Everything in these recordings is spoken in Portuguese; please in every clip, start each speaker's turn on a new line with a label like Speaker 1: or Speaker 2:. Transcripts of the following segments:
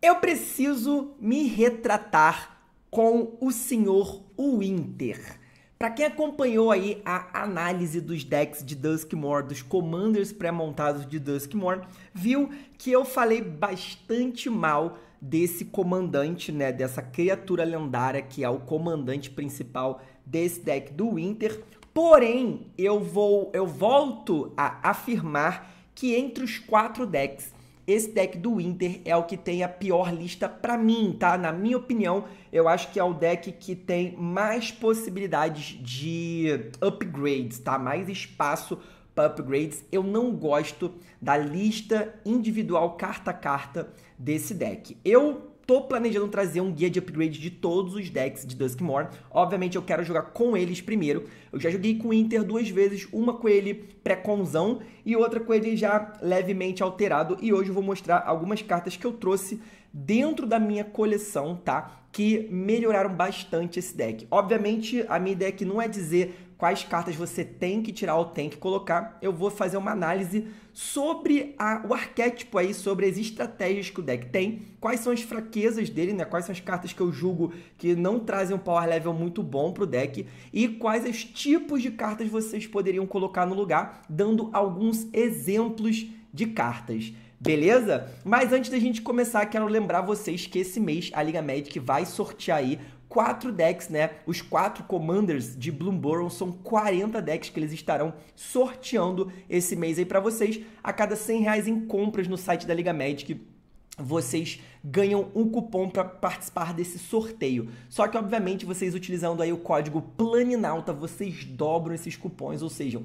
Speaker 1: Eu preciso me retratar com o senhor Winter. Para quem acompanhou aí a análise dos decks de Duskmore, dos commanders pré-montados de Duskmore, viu que eu falei bastante mal desse comandante, né, dessa criatura lendária que é o comandante principal desse deck do Winter. Porém, eu vou eu volto a afirmar que entre os quatro decks esse deck do Inter é o que tem a pior lista para mim, tá? Na minha opinião, eu acho que é o deck que tem mais possibilidades de upgrades, tá? Mais espaço para upgrades. Eu não gosto da lista individual carta a carta desse deck. Eu Tô planejando trazer um guia de upgrade de todos os decks de Duskmore. Obviamente eu quero jogar com eles primeiro. Eu já joguei com o Inter duas vezes, uma com ele pré-conzão e outra com ele já levemente alterado. E hoje eu vou mostrar algumas cartas que eu trouxe dentro da minha coleção, tá? Que melhoraram bastante esse deck. Obviamente, a minha ideia aqui não é dizer quais cartas você tem que tirar ou tem que colocar. Eu vou fazer uma análise sobre a, o arquétipo aí, sobre as estratégias que o deck tem, quais são as fraquezas dele, né? Quais são as cartas que eu julgo que não trazem um power level muito bom pro deck e quais os tipos de cartas vocês poderiam colocar no lugar, dando alguns exemplos de cartas. Beleza? Mas antes da gente começar, quero lembrar vocês que esse mês a Liga Magic vai sortear aí quatro decks, né? Os quatro commanders de Bloomborough são 40 decks que eles estarão sorteando esse mês aí para vocês. A cada 100 reais em compras no site da Liga Magic, vocês ganham um cupom para participar desse sorteio. Só que obviamente vocês utilizando aí o código Planinalta, vocês dobram esses cupons, ou seja,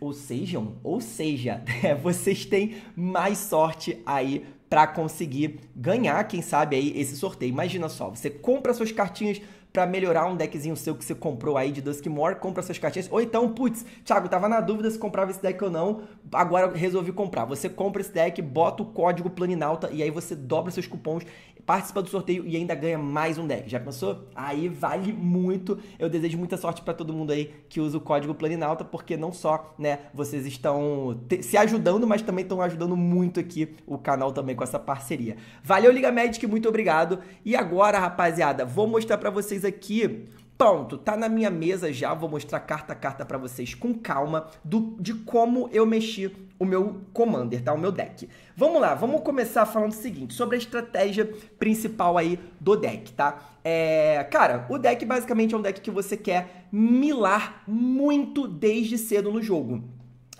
Speaker 1: ou sejam, ou seja, é, vocês têm mais sorte aí para conseguir ganhar, quem sabe aí esse sorteio. Imagina só, você compra suas cartinhas para melhorar um deckzinho seu que você comprou aí de Duskmore, compra suas cartinhas. Ou então, putz, Thiago, tava na dúvida se comprava esse deck ou não, agora resolvi comprar. Você compra esse deck, bota o código Planinalta e aí você dobra seus cupons, participa do sorteio e ainda ganha mais um deck. Já pensou? Aí vale muito. Eu desejo muita sorte para todo mundo aí que usa o código Planinalta, porque não só, né, vocês estão se ajudando, mas também estão ajudando muito aqui o canal também com essa parceria. Valeu Liga Magic, muito obrigado. E agora, rapaziada, vou mostrar para vocês aqui. Pronto, tá na minha mesa já, vou mostrar carta a carta para vocês com calma do, de como eu mexi o meu commander, tá? O meu deck. Vamos lá, vamos começar falando o seguinte, sobre a estratégia principal aí do deck, tá? É, cara, o deck basicamente é um deck que você quer milar muito desde cedo no jogo.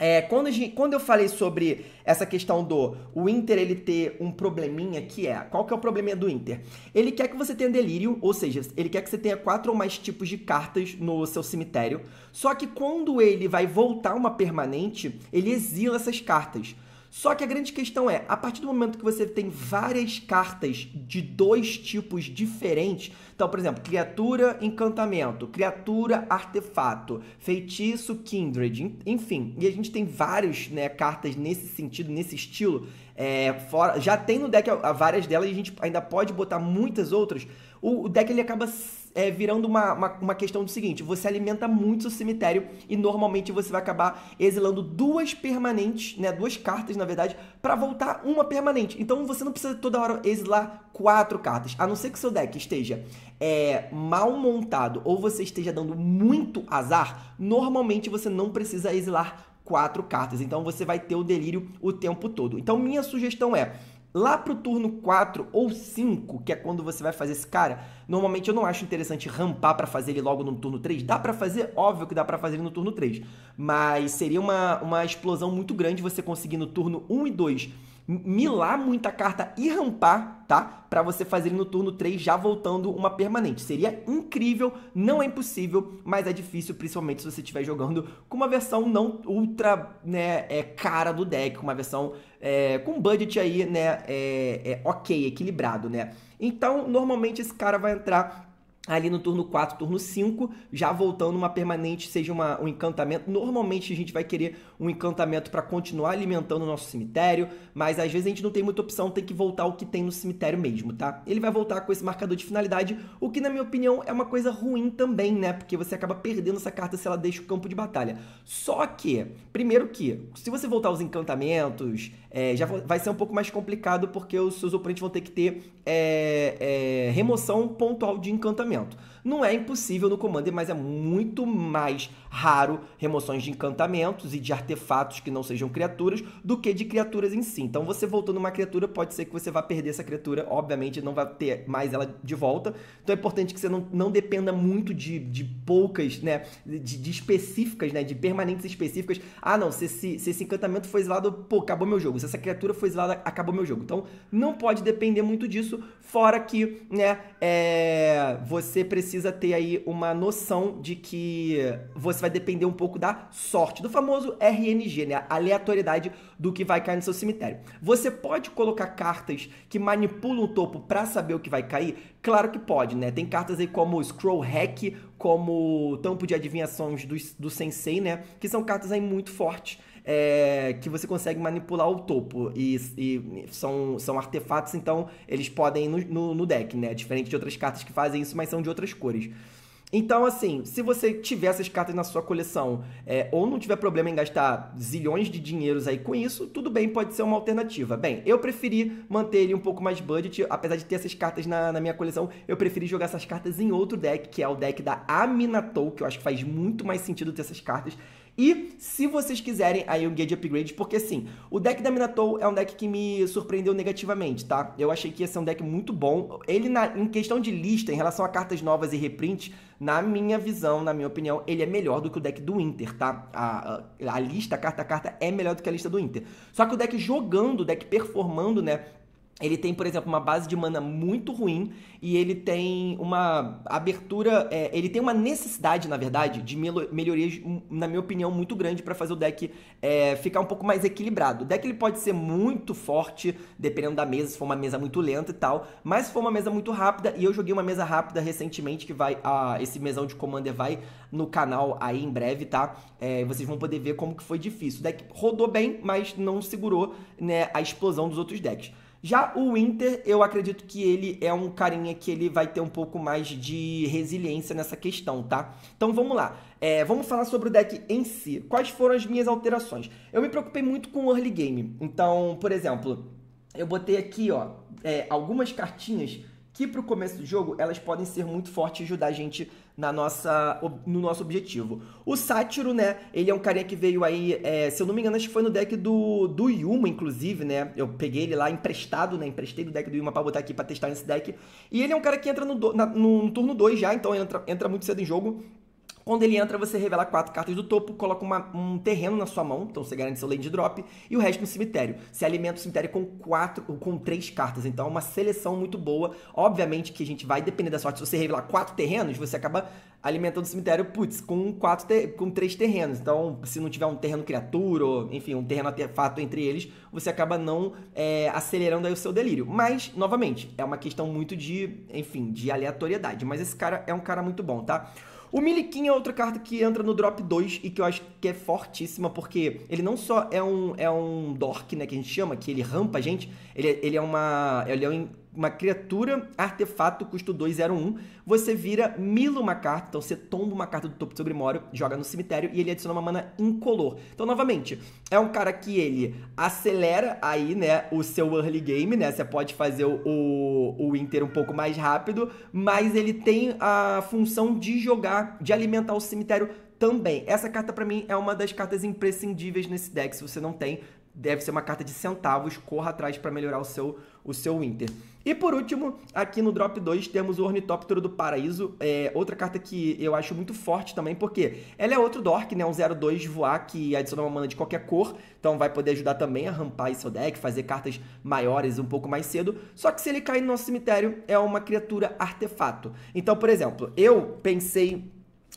Speaker 1: É, quando, gente, quando eu falei sobre essa questão do o Inter ele ter um probleminha que é, qual que é o probleminha do Inter? Ele quer que você tenha delírio, ou seja, ele quer que você tenha quatro ou mais tipos de cartas no seu cemitério. Só que quando ele vai voltar uma permanente, ele exila essas cartas. Só que a grande questão é, a partir do momento que você tem várias cartas de dois tipos diferentes, então, por exemplo, criatura, encantamento, criatura, artefato, feitiço, kindred, enfim, e a gente tem várias né, cartas nesse sentido, nesse estilo, é, fora, já tem no deck várias delas e a gente ainda pode botar muitas outras o, o deck ele acaba é, virando uma, uma, uma, questão do seguinte: você alimenta muito o cemitério e normalmente você vai acabar exilando duas permanentes, né? Duas cartas, na verdade, para voltar uma permanente. Então você não precisa toda hora exilar quatro cartas. A não ser que seu deck esteja é, mal montado ou você esteja dando muito azar, normalmente você não precisa exilar quatro cartas. Então você vai ter o delírio o tempo todo. Então minha sugestão é Lá pro turno 4 ou 5, que é quando você vai fazer esse cara, normalmente eu não acho interessante rampar para fazer ele logo no turno 3. Dá para fazer? Óbvio que dá para fazer ele no turno 3. Mas seria uma, uma explosão muito grande você conseguir no turno 1 e 2 milar muita carta e rampar, tá? Para você fazer no turno 3 já voltando uma permanente. Seria incrível, não é impossível, mas é difícil, principalmente se você estiver jogando com uma versão não ultra, né, é, cara do deck, com uma versão é, com budget aí, né, é, é ok, equilibrado, né? Então, normalmente esse cara vai entrar ali no turno 4, turno 5, já voltando uma permanente, seja uma, um encantamento. Normalmente a gente vai querer um encantamento para continuar alimentando o nosso cemitério, mas às vezes a gente não tem muita opção, tem que voltar o que tem no cemitério mesmo, tá? Ele vai voltar com esse marcador de finalidade, o que na minha opinião é uma coisa ruim também, né? Porque você acaba perdendo essa carta se ela deixa o campo de batalha. Só que, primeiro que, se você voltar aos encantamentos, é, já vai ser um pouco mais complicado porque os seus oponentes vão ter que ter é, é, remoção pontual de encantamento. Não é impossível no Commander, mas é muito mais raro remoções de encantamentos e de artefatos que não sejam criaturas do que de criaturas em si. Então você voltando uma criatura, pode ser que você vá perder essa criatura, obviamente não vai ter mais ela de volta. Então é importante que você não, não dependa muito de, de poucas, né, de, de específicas, né, de permanentes específicas. Ah, não, se esse, se esse encantamento foi exilado, pô, acabou meu jogo. Se essa criatura foi exilada, acabou meu jogo. Então não pode depender muito disso. Fora que, né, é, você precisa ter aí uma noção de que você vai depender um pouco da sorte, do famoso RNG, né, a aleatoriedade do que vai cair no seu cemitério. Você pode colocar cartas que manipulam o topo para saber o que vai cair? Claro que pode, né? Tem cartas aí como Scroll Hack, como Tampo de Adivinhações do, do Sensei, né, que são cartas aí muito fortes é, que você consegue manipular o topo. E, e, são, são artefatos, então eles podem ir no, no, no deck, né? Diferente de outras cartas que fazem isso, mas são de outras cores. Então, assim, se você tiver essas cartas na sua coleção é, ou não tiver problema em gastar zilhões de dinheiros aí com isso, tudo bem, pode ser uma alternativa. Bem, eu preferi manter ele um pouco mais budget, apesar de ter essas cartas na, na minha coleção, eu preferi jogar essas cartas em outro deck, que é o deck da Aminatou, que eu acho que faz muito mais sentido ter essas cartas. E se vocês quiserem aí um guia de upgrade, porque sim, o deck da minato é um deck que me surpreendeu negativamente, tá? Eu achei que ia ser um deck muito bom. Ele, na, em questão de lista, em relação a cartas novas e reprints, na minha visão, na minha opinião, ele é melhor do que o deck do Inter, tá? A, a, a lista, carta a carta, é melhor do que a lista do Inter. Só que o deck jogando, o deck performando, né? Ele tem, por exemplo, uma base de mana muito ruim e ele tem uma abertura. É, ele tem uma necessidade, na verdade, de melhorias, hum, na minha opinião, muito grande para fazer o deck é, ficar um pouco mais equilibrado. O deck ele pode ser muito forte, dependendo da mesa, se for uma mesa muito lenta e tal. Mas se for uma mesa muito rápida, e eu joguei uma mesa rápida recentemente, que vai. esse mesão de Commander vai no canal aí em breve, tá? É, vocês vão poder ver como que foi difícil. O deck rodou bem, mas não segurou né, a explosão dos outros decks. Já o Inter, eu acredito que ele é um carinha que ele vai ter um pouco mais de resiliência nessa questão, tá? Então vamos lá. É, vamos falar sobre o deck em si. Quais foram as minhas alterações? Eu me preocupei muito com o early game. Então, por exemplo, eu botei aqui, ó, é, algumas cartinhas que pro começo do jogo elas podem ser muito fortes e ajudar a gente na nossa, no nosso objetivo. O Sátiro, né, ele é um carinha que veio aí, é, se eu não me engano, acho que foi no deck do, do Yuma, inclusive, né, eu peguei ele lá emprestado, né, emprestei do deck do Yuma pra botar aqui pra testar nesse deck, e ele é um cara que entra no, na, no, no turno 2 já, então entra, entra muito cedo em jogo, quando ele entra, você revela quatro cartas do topo, coloca uma, um terreno na sua mão, então você garante seu land drop, e o resto no cemitério. Você alimenta o cemitério com quatro, com três cartas, então é uma seleção muito boa. Obviamente que a gente vai depender da sorte. Se você revelar quatro terrenos, você acaba alimentando o cemitério, putz, com, quatro com três terrenos. Então, se não tiver um terreno criatura, ou, enfim, um terreno artefato entre eles, você acaba não é, acelerando aí o seu delírio. Mas, novamente, é uma questão muito de, enfim, de aleatoriedade. Mas esse cara é um cara muito bom, tá? O Miliquinho é outra carta que entra no drop 2 e que eu acho que é fortíssima, porque ele não só é um, é um dork, né, que a gente chama, que ele rampa a gente, ele, é, ele é uma... Ele é um uma criatura, artefato, custo 201, você vira mila uma carta, então você tomba uma carta do topo do seu grimório, joga no cemitério e ele adiciona uma mana incolor. Então, novamente, é um cara que ele acelera aí, né, o seu early game, né, você pode fazer o, o, o Inter um pouco mais rápido, mas ele tem a função de jogar, de alimentar o cemitério também. Essa carta para mim é uma das cartas imprescindíveis nesse deck, se você não tem, deve ser uma carta de centavos, corra atrás para melhorar o seu o seu Inter. E por último, aqui no drop 2 temos o Ornitóptero do Paraíso, é outra carta que eu acho muito forte também, porque ela é outro dork, né, um 02 voar que adiciona uma mana de qualquer cor, então vai poder ajudar também a rampar seu deck, fazer cartas maiores um pouco mais cedo, só que se ele cair no nosso cemitério, é uma criatura artefato. Então, por exemplo, eu pensei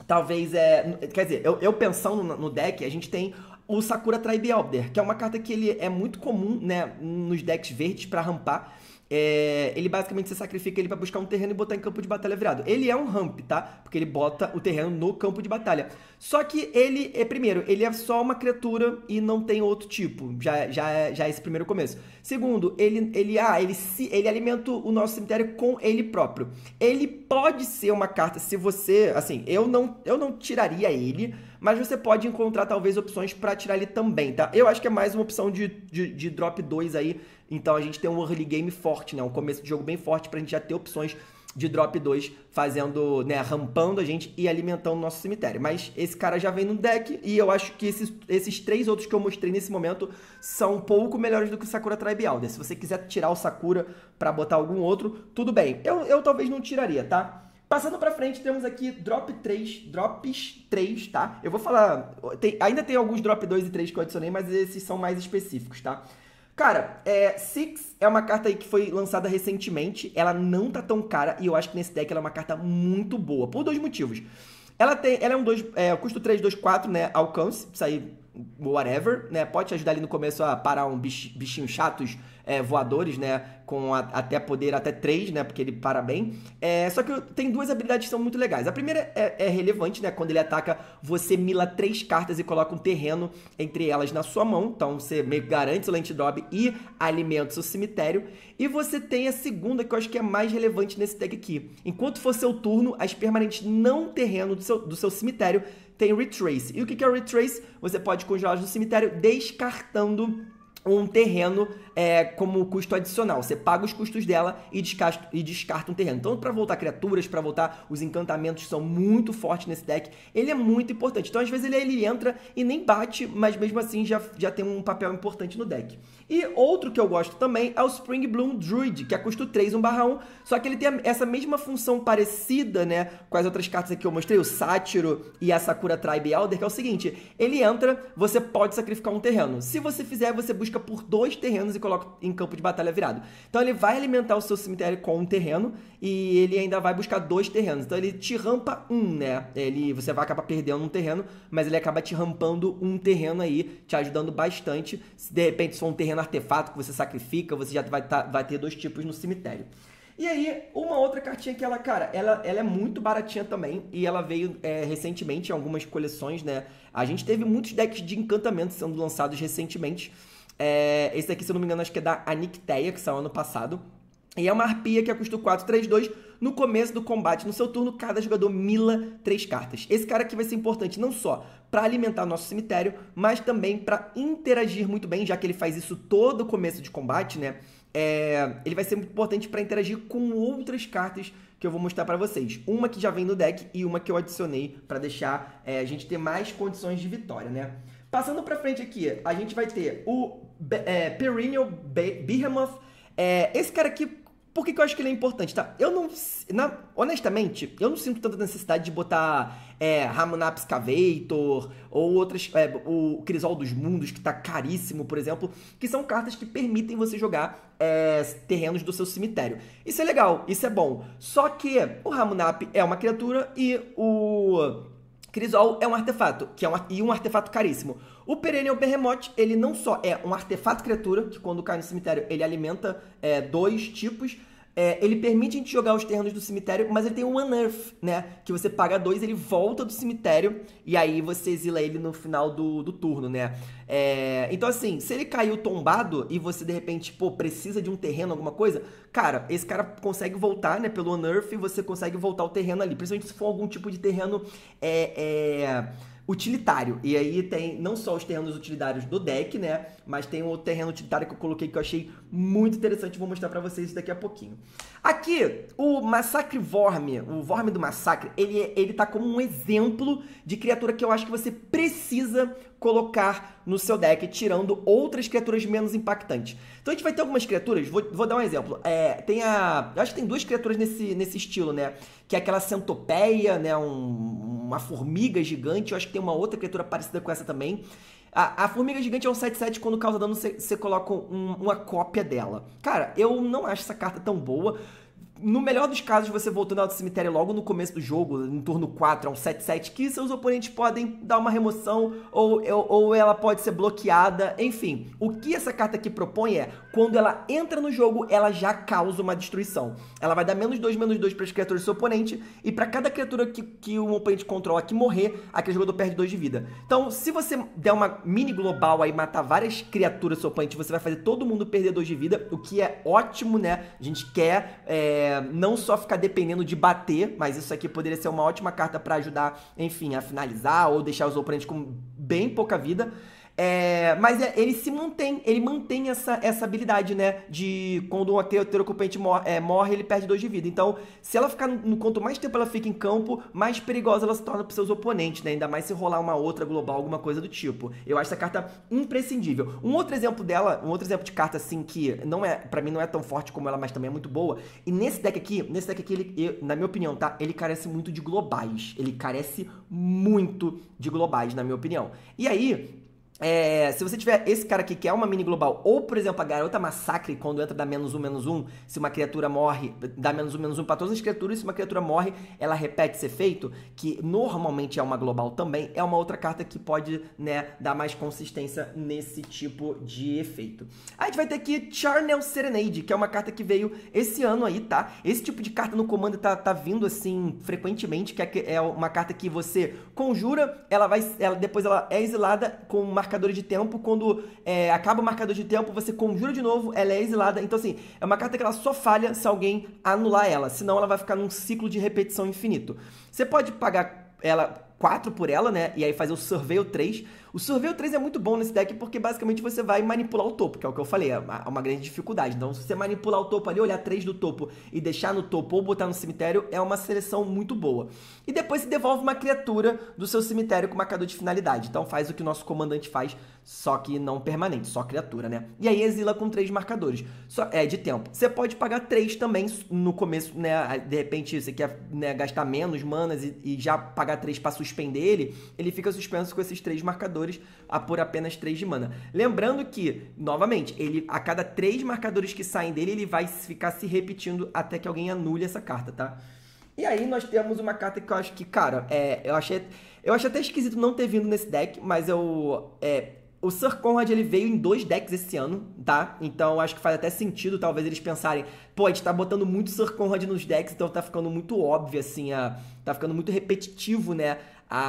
Speaker 1: Talvez é. Quer dizer, eu, eu pensando no, deck, a gente tem o Sakura Tribe Elder, que é uma carta que ele é muito comum né, nos decks verdes para rampar. É, ele basicamente se sacrifica ele para buscar um terreno e botar em campo de batalha virado. Ele é um ramp, tá? Porque ele bota o terreno no campo de batalha. Só que ele, é primeiro, ele é só uma criatura e não tem outro tipo. Já, já, é, já é esse primeiro começo. Segundo, ele, ele, ah, ele, se, ele alimenta o nosso cemitério com ele próprio. Ele pode ser uma carta, se você, assim, eu não, eu não tiraria ele, mas você pode encontrar talvez opções para tirar ele também, tá? Eu acho que é mais uma opção de, de, de drop 2 aí, então a gente tem um early game forte, né? Um começo de jogo bem forte pra gente já ter opções de drop 2 fazendo, né, rampando a gente e alimentando o nosso cemitério. Mas esse cara já vem no deck e eu acho que esses, esses três outros que eu mostrei nesse momento são um pouco melhores do que o Sakura Tribe Elder. Se você quiser tirar o Sakura para botar algum outro, tudo bem. Eu, eu talvez não tiraria, tá? Passando para frente, temos aqui drop 3, drops 3, tá? Eu vou falar, tem, ainda tem alguns drop 2 e 3 que eu adicionei, mas esses são mais específicos, tá? Cara, é, Six é uma carta aí que foi lançada recentemente, ela não tá tão cara e eu acho que nesse deck ela é uma carta muito boa, por dois motivos. Ela tem, ela é um dois, é, custo 3, 2, 4, né, alcance, isso aí, whatever, né, pode te ajudar ali no começo a parar um bichinho chatos é, voadores, né? Com a, até poder até 3, né? Porque ele para bem. É, só que tem duas habilidades que são muito legais. A primeira é, é, relevante, né? Quando ele ataca, você mila três cartas e coloca um terreno entre elas na sua mão. Então você meio que garante o Lente drop e alimenta o seu cemitério. E você tem a segunda, que eu acho que é mais relevante nesse deck aqui. Enquanto for seu turno, as permanentes não terreno do seu, do seu cemitério tem Retrace. E o que é o Retrace? Você pode congelá-las no cemitério descartando um terreno é, como custo adicional. Você paga os custos dela e descarta, e descarta um terreno. Então, para voltar criaturas, para voltar os encantamentos são muito fortes nesse deck. Ele é muito importante. Então, às vezes ele, ele entra e nem bate, mas mesmo assim já, já tem um papel importante no deck. E outro que eu gosto também é o Spring Bloom Druid, que é custo 3, 1/1, só que ele tem essa mesma função parecida, né, com as outras cartas que eu mostrei, o Sátiro e a Sakura Tribe Elder, que é o seguinte, ele entra, você pode sacrificar um terreno. Se você fizer, você busca por dois terrenos e coloca em campo de batalha virado. Então ele vai alimentar o seu cemitério com um terreno e ele ainda vai buscar dois terrenos. Então ele te rampa um, né? Ele, você vai acabar perdendo um terreno, mas ele acaba te rampando um terreno aí, te ajudando bastante. Se de repente for um terreno pequeno artefato que você sacrifica, você já vai, tá, vai ter dois tipos no cemitério. E aí, uma outra cartinha que ela, cara, ela, ela é muito baratinha também. E ela veio é, recentemente em algumas coleções, né? A gente teve muitos decks de encantamento sendo lançados recentemente. É, esse daqui, se eu não me engano, acho que é da Anicteia, que saiu ano passado. E é uma arpia que custa 4, 3, 2. No começo do combate, no seu turno, cada jogador mila três cartas. Esse cara aqui vai ser importante não só para alimentar nosso cemitério, mas também para interagir muito bem, já que ele faz isso todo o começo de combate, né? É, ele vai ser muito importante para interagir com outras cartas que eu vou mostrar para vocês. Uma que já vem no deck e uma que eu adicionei para deixar é, a gente ter mais condições de vitória, né? Passando para frente aqui, a gente vai ter o é, Perennial Be Behemoth. É, esse cara aqui por que, que, eu acho que ele é importante? Tá, eu não. Na, honestamente, eu não sinto tanta necessidade de botar é, Ramonaps Cavator ou outras. É, o Crisol dos Mundos, que tá caríssimo, por exemplo, que são cartas que permitem você jogar é, terrenos do seu cemitério. Isso é legal, isso é bom. Só que o Ramunap é uma criatura e o Crisol é um artefato, que é um, e um artefato caríssimo. O Perennial Behemoth, ele não só é um artefato criatura, que quando cai no cemitério ele alimenta é, dois tipos, é, ele permite a gente jogar os terrenos do cemitério, mas ele tem um Unearth, né? Que você paga dois, ele volta do cemitério e aí você exila ele no final do, do turno, né? É, então, assim, se ele caiu tombado e você de repente, pô, precisa de um terreno, alguma coisa, cara, esse cara consegue voltar, né? Pelo Unearth, você consegue voltar o terreno ali, principalmente se for algum tipo de terreno. é, é utilitário. E aí tem não só os terrenos utilitários do deck, né? Mas tem um terreno utilitário que eu coloquei que eu achei muito interessante. Vou mostrar para vocês daqui a pouquinho. Aqui, o Massacre Vorme, o Vorme do Massacre, ele, é, ele tá como um exemplo de criatura que eu acho que você precisa colocar no seu deck, tirando outras criaturas menos impactantes. Então a gente vai ter algumas criaturas, vou, vou dar um exemplo. É, tem a. Acho que tem duas criaturas nesse, nesse estilo, né? Que é aquela centopeia, né? Um, uma formiga gigante. Eu acho que tem uma outra criatura parecida com essa também. A, a formiga gigante é um 7-7, quando causa dano você coloca um, uma cópia dela. Cara, eu não acho essa carta tão boa no melhor dos casos, você voltando ao cemitério logo no começo do jogo, em turno 4 a um 7-7, que seus oponentes podem dar uma remoção ou, ou ela pode ser bloqueada, enfim. O que essa carta aqui propõe é, quando ela entra no jogo, ela já causa uma destruição. Ela vai dar menos 2, menos 2 para as criaturas do seu oponente, e para cada criatura que, que o oponente controla que morrer, aquele jogador perde 2 de vida. Então, se você der uma mini global aí, matar várias criaturas do seu oponente, você vai fazer todo mundo perder 2 de vida, o que é ótimo, né? A gente quer... É é, não só ficar dependendo de bater, mas isso aqui poderia ser uma ótima carta para ajudar, enfim, a finalizar ou deixar os oponentes com bem pouca vida. É, mas é, ele se mantém, ele mantém essa, essa habilidade, né? De quando um teocupante morre, é, morre, ele perde dois de vida. Então, se ela ficar no quanto mais tempo ela fica em campo, mais perigosa ela se torna para seus oponentes, né? Ainda mais se rolar uma outra global, alguma coisa do tipo. Eu acho essa carta imprescindível. Um outro exemplo dela, um outro exemplo de carta assim que não é, para mim não é tão forte como ela, mas também é muito boa. E nesse deck aqui, nesse deck aqui, ele, na minha opinião, tá? Ele carece muito de globais. Ele carece muito de globais, na minha opinião. E aí, é, se você tiver esse cara aqui que é uma mini global, ou por exemplo a garota massacre, quando entra dá menos um, menos um, se uma criatura morre, dá menos um, menos um pra todas as criaturas, se uma criatura morre, ela repete esse efeito, que normalmente é uma global também, é uma outra carta que pode, né, dar mais consistência nesse tipo de efeito. A gente vai ter aqui Charnel Serenade, que é uma carta que veio esse ano aí, tá? Esse tipo de carta no comando tá, tá vindo assim frequentemente, que é, é uma carta que você conjura, ela vai, ela, depois ela é exilada com uma marcador de tempo. Quando é, acaba o marcador de tempo, você conjura de novo, ela é exilada. Então, assim, é uma carta que ela só falha se alguém anular ela. Senão ela vai ficar num ciclo de repetição infinito. Você pode pagar ela 4 por ela, né? E aí fazer o Surveil 3 o Surveil 3 é muito bom nesse deck porque basicamente você vai manipular o topo, que é o que eu falei, é uma, é grande dificuldade. Então, se você manipular o topo ali, olhar 3 do topo e deixar no topo ou botar no cemitério, é uma seleção muito boa. E depois se devolve uma criatura do seu cemitério com marcador de finalidade. Então faz o que o nosso comandante faz, só que não permanente, só criatura, né? E aí exila com três marcadores. Só, é de tempo. Você pode pagar três também no começo, né? De repente você quer né, gastar menos manas e, e já pagar três para suspender ele, ele fica suspenso com esses três marcadores marcadores a por apenas 3 de mana. Lembrando que, novamente, ele a cada 3 marcadores que saem dele, ele vai ficar se repetindo até que alguém anule essa carta, tá? E aí nós temos uma carta que eu acho que, cara, é, eu achei eu achei até esquisito não ter vindo nesse deck, mas eu é, o Sir Conrad ele veio em dois decks esse ano, tá? Então acho que faz até sentido, talvez eles pensarem, pô, a gente tá botando muito Sir Conrad nos decks, então tá ficando muito óbvio, assim, a, tá ficando muito repetitivo, né? a,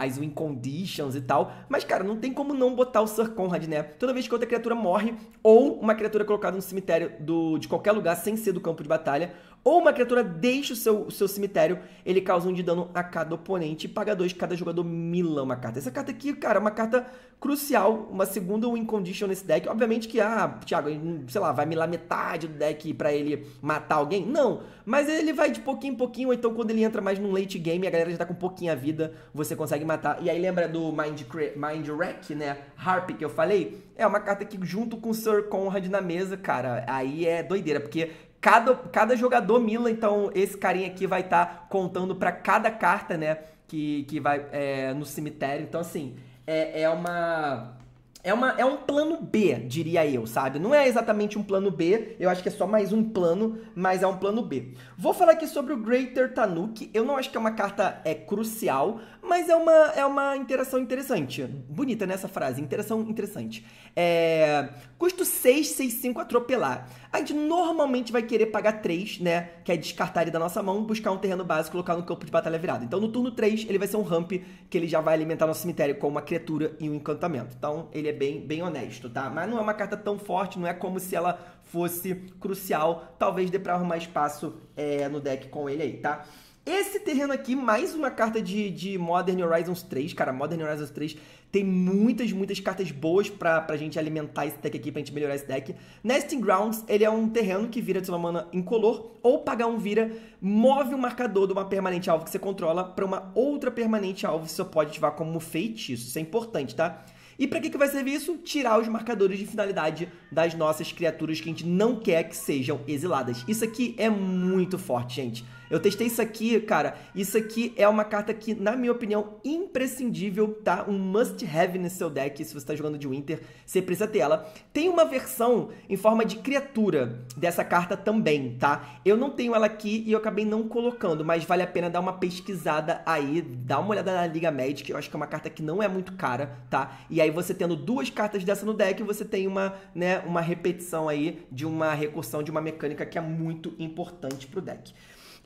Speaker 1: a, as win conditions e tal. Mas, cara, não tem como não botar o Sir Conrad, né? Toda vez que outra criatura morre, ou uma criatura colocada no cemitério do, de qualquer lugar sem ser do campo de batalha, ou uma criatura deixa o seu, o seu cemitério, ele causa um de dano a cada oponente e paga dois, cada jogador mila uma carta. Essa carta aqui, cara, é uma carta crucial, uma segunda win condition nesse deck. Obviamente que, ah, Thiago, sei lá, vai milar metade do deck para ele matar alguém? Não, mas ele vai de pouquinho em pouquinho, ou então quando ele entra mais num late game, a galera já tá com pouquinha vida, você consegue matar. E aí lembra do Mind, Mind Wreck, né? Harp que eu falei? É uma carta que junto com Sir Conrad na mesa, cara, aí é doideira, porque cada, cada jogador mila, então esse carinha aqui vai estar tá contando para cada carta, né? Que, que vai é, no cemitério. Então, assim, é, é uma. É, uma, é um plano B, diria eu, sabe? Não é exatamente um plano B, eu acho que é só mais um plano, mas é um plano B. Vou falar aqui sobre o Greater Tanuki. Eu não acho que é uma carta é crucial, mas é uma, é uma interação interessante. Bonita nessa né, frase, interação interessante. É, custo 6, 6, 5 atropelar a gente normalmente vai querer pagar 3, né? Que é descartar ele da nossa mão, buscar um terreno básico e colocar no campo de batalha virado. Então no turno 3, ele vai ser um ramp que ele já vai alimentar nosso cemitério com uma criatura e um encantamento. Então ele é bem, bem honesto, tá? Mas não é uma carta tão forte, não é como se ela fosse crucial. Talvez dê pra arrumar espaço é, no deck com ele aí, tá? Esse terreno aqui, mais uma carta de, de Modern Horizons 3, cara. Modern Horizons 3 tem muitas, muitas cartas boas pra, pra gente alimentar esse deck aqui, pra gente melhorar esse deck. Nesting Grounds, ele é um terreno que vira de uma mana incolor, ou pagar um vira, move o marcador de uma permanente alvo que você controla pra uma outra permanente alvo, você só pode ativar como feitiço. Isso é importante, tá? E para que, que vai servir isso? Tirar os marcadores de finalidade das nossas criaturas que a gente não quer que sejam exiladas. Isso aqui é muito forte, gente. Eu testei isso aqui, cara. Isso aqui é uma carta que, na minha opinião, imprescindível, tá? Um must have nesse seu deck, se você está jogando de Winter, você precisa ter ela. Tem uma versão em forma de criatura dessa carta também, tá? Eu não tenho ela aqui e eu acabei não colocando, mas vale a pena dar uma pesquisada aí, dar uma olhada na Liga Magic, eu acho que é uma carta que não é muito cara, tá? E aí você tendo duas cartas dessa no deck, você tem uma, né, uma repetição aí de uma recursão de uma mecânica que é muito importante pro deck.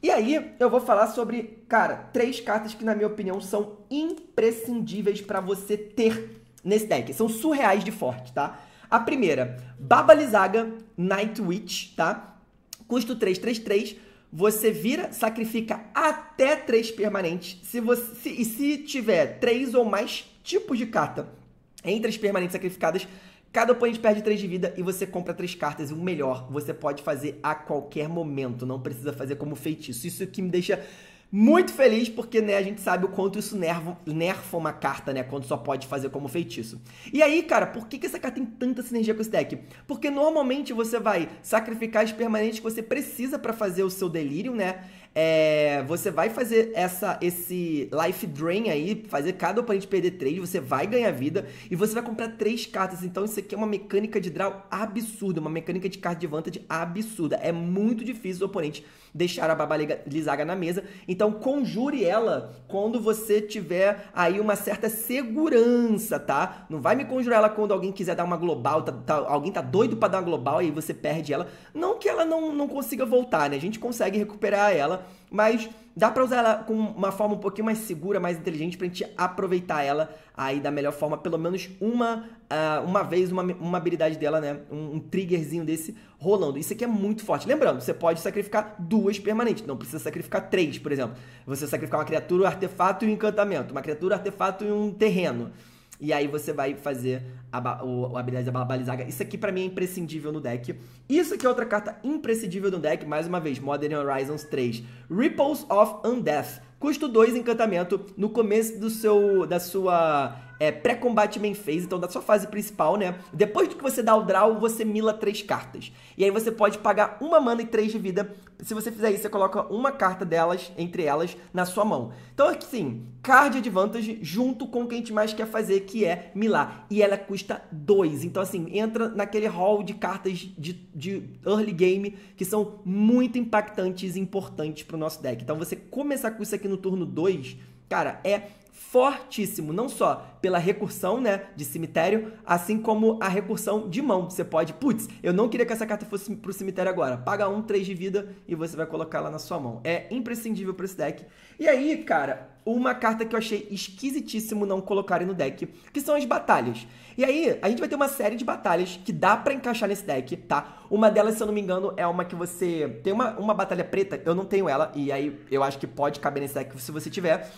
Speaker 1: E aí eu vou falar sobre, cara, três cartas que na minha opinião são imprescindíveis para você ter nesse deck. São surreais de forte, tá? A primeira, Babalizaga Night Witch, tá? Custo 333, você vira, sacrifica até três permanentes. Se você se, e se tiver três ou mais tipos de carta entre as permanentes sacrificadas, Cada oponente perde 3 de vida e você compra 3 cartas. E o melhor, você pode fazer a qualquer momento, não precisa fazer como feitiço. Isso que me deixa muito feliz, porque né, a gente sabe o quanto isso nervo nerfa uma carta, né? Quando só pode fazer como feitiço. E aí, cara, por que, que essa carta tem tanta sinergia com esse deck? Porque normalmente você vai sacrificar as permanentes que você precisa para fazer o seu delírio, né? É, você vai fazer essa, esse life drain aí, fazer cada oponente perder 3, você vai ganhar vida e você vai comprar 3 cartas. Então isso aqui é uma mecânica de draw absurda, uma mecânica de card advantage absurda. É muito difícil o oponente deixar a Baba Lizaga na mesa. Então conjure ela quando você tiver aí uma certa segurança, tá? Não vai me conjurar ela quando alguém quiser dar uma global, tá, tá, alguém tá doido para dar uma global e aí você perde ela. Não que ela não, não consiga voltar, né? A gente consegue recuperar ela mas dá para usar ela com uma forma um pouquinho mais segura, mais inteligente, pra gente aproveitar ela aí da melhor forma, pelo menos uma, uh, uma vez, uma, uma habilidade dela, né? Um, um, triggerzinho desse rolando. Isso aqui é muito forte. Lembrando, você pode sacrificar duas permanentes, não precisa sacrificar três, por exemplo. Você sacrificar uma criatura, um artefato e um encantamento, uma criatura, um artefato e um terreno. E aí você vai fazer a, o, a habilidade da Balizaga Isso aqui para mim é imprescindível no deck. Isso aqui é outra carta imprescindível no deck, mais uma vez, Modern Horizons 3. Ripples of Undeath. Custo 2 encantamento no começo do seu da sua é, pré main phase, então da sua fase principal, né? Depois que você dá o draw, você mila três cartas. E aí você pode pagar uma mana e três de vida se você fizer isso, você coloca uma carta delas, entre elas, na sua mão. Então, aqui sim, card advantage junto com o que a gente mais quer fazer, que é Milá. E ela custa 2. Então, assim, entra naquele hall de cartas de, de early game que são muito impactantes e importantes para o nosso deck. Então, você começar com isso aqui no turno 2, cara, é fortíssimo, não só pela recursão, né, de cemitério, assim como a recursão de mão. Você pode, putz, eu não queria que essa carta fosse pro cemitério agora. Paga um, três de vida e você vai colocar lá na sua mão. É imprescindível para esse deck. E aí, cara, uma carta que eu achei esquisitíssimo não colocarem no deck, que são as batalhas. E aí, a gente vai ter uma série de batalhas que dá para encaixar nesse deck, tá? Uma delas, se eu não me engano, é uma que você... Tem uma, uma batalha preta, eu não tenho ela, e aí eu acho que pode caber nesse deck se você tiver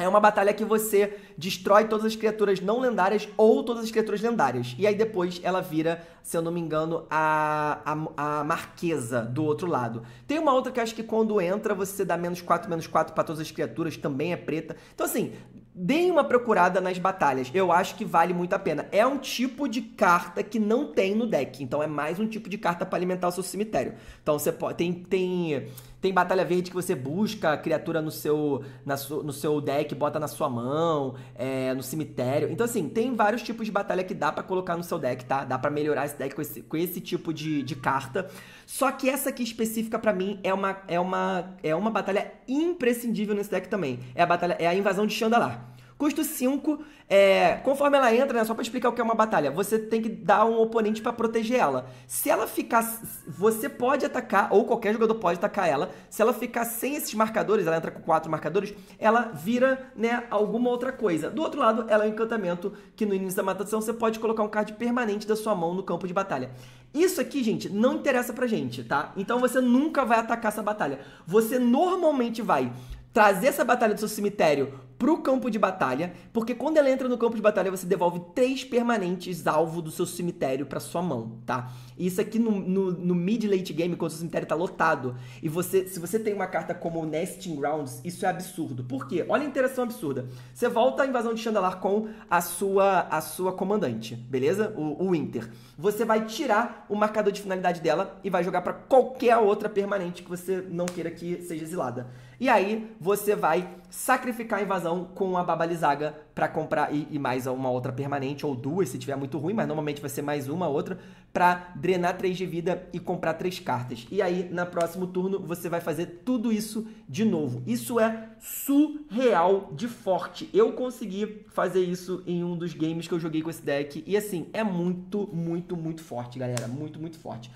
Speaker 1: é uma batalha que você destrói todas as criaturas não lendárias ou todas as criaturas lendárias. E aí depois ela vira, se eu não me engano, a, a, a Marquesa do outro lado. Tem uma outra que acho que quando entra você dá menos 4, menos 4 para todas as criaturas, também é preta. Então assim, deem uma procurada nas batalhas. Eu acho que vale muito a pena. É um tipo de carta que não tem no deck. Então é mais um tipo de carta para alimentar o seu cemitério. Então você pode. Tem. tem tem batalha verde que você busca a criatura no seu, na su, no seu deck, bota na sua mão, é, no cemitério. Então, assim, tem vários tipos de batalha que dá para colocar no seu deck, tá? Dá para melhorar esse deck com esse, com esse tipo de, de carta. Só que essa aqui específica para mim é uma, é, uma, é uma batalha imprescindível nesse deck também. É a batalha, é a invasão de Chandalar. Custo 5, é, conforme ela entra, né, só para explicar o que é uma batalha, você tem que dar um oponente para proteger ela. Se ela ficar. Você pode atacar, ou qualquer jogador pode atacar ela. Se ela ficar sem esses marcadores, ela entra com quatro marcadores, ela vira né, alguma outra coisa. Do outro lado, ela é um encantamento que no início da matação você pode colocar um card permanente da sua mão no campo de batalha. Isso aqui, gente, não interessa pra gente, tá? Então você nunca vai atacar essa batalha. Você normalmente vai trazer essa batalha do seu cemitério pro campo de batalha, porque quando ela entra no campo de batalha, você devolve três permanentes alvo do seu cemitério para sua mão, tá? E isso aqui no, no, no, mid late game, quando o seu cemitério tá lotado, e você, se você tem uma carta como Nesting Grounds, isso é absurdo. Por quê? Olha a interação absurda. Você volta a invasão de Chandalar com a sua, a sua comandante, beleza? O, o Winter. Você vai tirar o marcador de finalidade dela e vai jogar para qualquer outra permanente que você não queira que seja exilada. E aí você vai sacrificar a invasão com a Babalizaga para comprar e, e, mais uma outra permanente ou duas, se tiver muito ruim, mas normalmente vai ser mais uma outra para drenar três de vida e comprar três cartas. E aí, na próximo turno, você vai fazer tudo isso de novo. Isso é surreal de forte. Eu consegui fazer isso em um dos games que eu joguei com esse deck e assim, é muito, muito, muito forte, galera, muito, muito forte.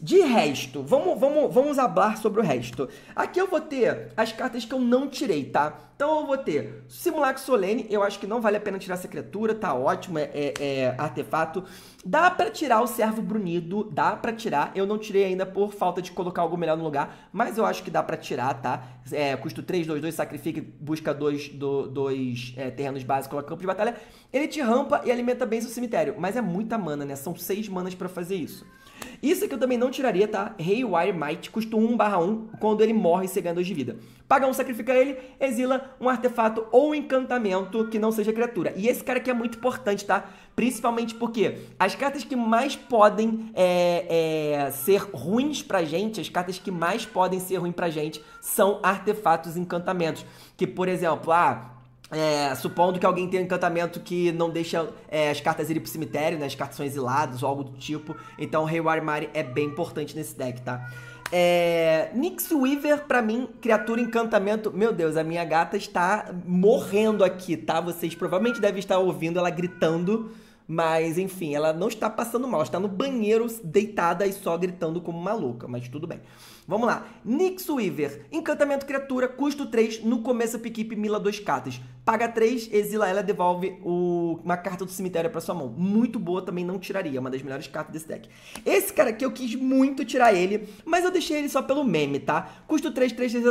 Speaker 1: De resto, vamos, vamos, vamos falar sobre o resto. Aqui eu vou ter as cartas que eu não tirei, tá? Então eu vou ter Simulacro Solene, eu acho que não vale a pena tirar essa criatura, tá ótimo, é, é, é artefato. Dá para tirar o Servo Brunido, dá para tirar. Eu não tirei ainda por falta de colocar algo melhor no lugar, mas eu acho que dá para tirar, tá? É, custo 3, 2, 2, sacrifica, busca dois, do, dois é, terrenos básicos, coloca campo de batalha. Ele te rampa e alimenta bem seu cemitério, mas é muita mana, né? São 6 manas para fazer isso. Isso aqui eu também não tiraria, tá? Haywire Might custou 1 barra 1 quando ele morre você ganha 2 de vida. Paga um, sacrifica ele, exila um artefato ou encantamento que não seja criatura. E esse cara aqui é muito importante, tá? Principalmente porque as cartas que mais podem é, é, ser ruins pra gente, as cartas que mais podem ser ruins pra gente, são artefatos e encantamentos. Que, por exemplo, ah, é, supondo que alguém tenha um encantamento que não deixa é, as cartas irem pro cemitério, né? As cartas são exiladas ou algo do tipo. Então o Haywire Mari é bem importante nesse deck, tá? É, Nix Weaver, pra mim, criatura encantamento. Meu Deus, a minha gata está morrendo aqui, tá? Vocês provavelmente devem estar ouvindo ela gritando. Mas enfim, ela não está passando mal, ela está no banheiro deitada e só gritando como maluca, mas tudo bem. Vamos lá. Nix Weaver, encantamento criatura, custo 3, no começo piquipe, mila 2 cartas. Paga 3, exila ela, devolve o, uma carta do cemitério para sua mão. Muito boa também, não tiraria. Uma das melhores cartas desse deck. Esse cara aqui eu quis muito tirar ele, mas eu deixei ele só pelo meme, tá? Custo 3, 3, 3,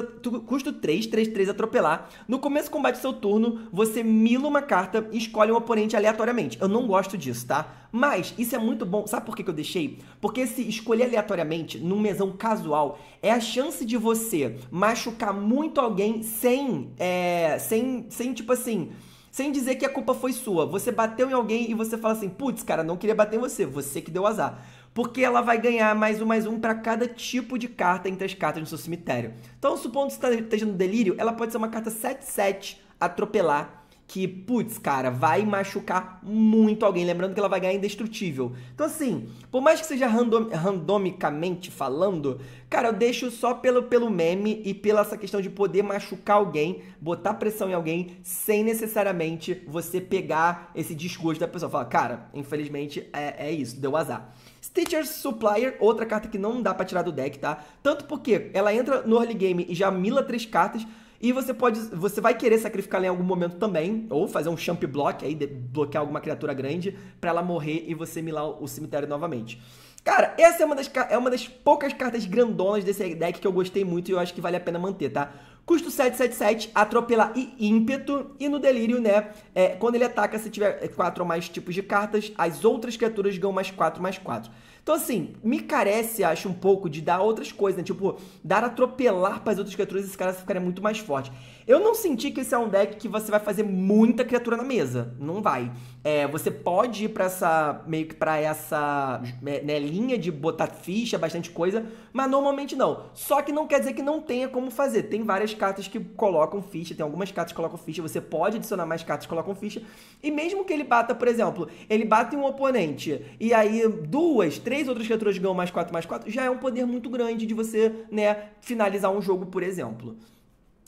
Speaker 1: custo 3, 3, 3 atropelar. No começo do combate do seu turno, você mila uma carta e escolhe um oponente aleatoriamente. Eu não gosto disso, tá? Mas isso é muito bom. Sabe por que, que eu deixei? Porque se escolher aleatoriamente, num mesão casual, é a chance de você machucar muito alguém sem, é, sem, sem tipo, tipo assim, sem dizer que a culpa foi sua. Você bateu em alguém e você fala assim, putz, cara, não queria bater em você, você que deu azar. Porque ela vai ganhar mais um, mais um para cada tipo de carta entre as cartas no seu cemitério. Então, supondo que você tá esteja no delírio, ela pode ser uma carta 7-7, atropelar, que, putz, cara, vai machucar muito alguém. Lembrando que ela vai ganhar indestrutível. Então, assim, por mais que seja random, randomicamente falando, cara, eu deixo só pelo, pelo meme e pela essa questão de poder machucar alguém, botar pressão em alguém, sem necessariamente você pegar esse desgosto da pessoa. Fala, cara, infelizmente é, é isso, deu azar. Stitcher Supplier, outra carta que não dá para tirar do deck, tá? Tanto porque ela entra no early game e já mila três cartas, e você pode. Você vai querer sacrificar ela em algum momento também, ou fazer um champ block aí, de, bloquear alguma criatura grande para ela morrer e você milar o cemitério novamente. Cara, essa é uma, das, é uma das poucas cartas grandonas desse deck que eu gostei muito e eu acho que vale a pena manter, tá? Custo 777, atropelar e ímpeto. E no delírio, né? É, quando ele ataca, se tiver 4 ou mais tipos de cartas, as outras criaturas ganham mais 4 mais 4. Então, assim, me carece, acho, um pouco de dar outras coisas, né? Tipo, dar atropelar para as outras criaturas, esse cara ficaria muito mais forte. Eu não senti que esse é um deck que você vai fazer muita criatura na mesa. Não vai. É, você pode ir pra essa. meio que pra essa né, linha de botar ficha, bastante coisa, mas normalmente não. Só que não quer dizer que não tenha como fazer. Tem várias cartas que colocam ficha, tem algumas cartas que colocam ficha, você pode adicionar mais cartas que colocam ficha. E mesmo que ele bata, por exemplo, ele bate em um oponente e aí duas, três outras criaturas ganham mais quatro mais quatro, já é um poder muito grande de você, né, finalizar um jogo, por exemplo.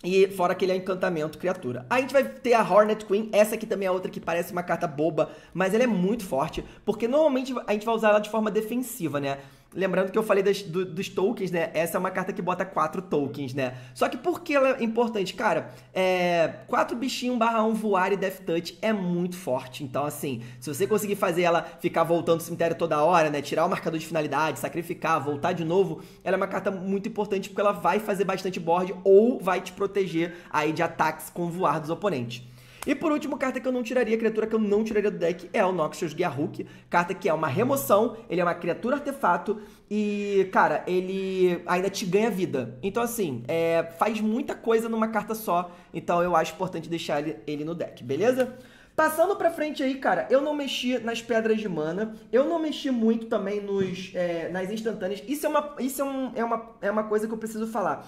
Speaker 1: E fora que ele é encantamento, criatura. Aí a gente vai ter a Hornet Queen. Essa aqui também é outra que parece uma carta boba, mas ela é muito forte. Porque normalmente a gente vai usar ela de forma defensiva, né? Lembrando que eu falei das, do, dos tokens, né? Essa é uma carta que bota quatro tokens, né? Só que por que ela é importante? Cara, é, quatro bichinho barra um voar e death touch é muito forte. Então, assim, se você conseguir fazer ela ficar voltando do cemitério toda hora, né? Tirar o marcador de finalidade, sacrificar, voltar de novo, ela é uma carta muito importante porque ela vai fazer bastante board ou vai te proteger aí de ataques com voar dos oponentes. E por último, carta que eu não tiraria, criatura que eu não tiraria do deck é o Noxious Gearhulk. Carta que é uma remoção, ele é uma criatura artefato e, cara, ele ainda te ganha vida. Então, assim, é, faz muita coisa numa carta só. Então, eu acho importante deixar ele, ele no deck, beleza? Passando pra frente aí, cara, eu não mexi nas pedras de mana, eu não mexi muito também nos, é, nas instantâneas. Isso, é uma, isso é, um, é, uma, é uma coisa que eu preciso falar.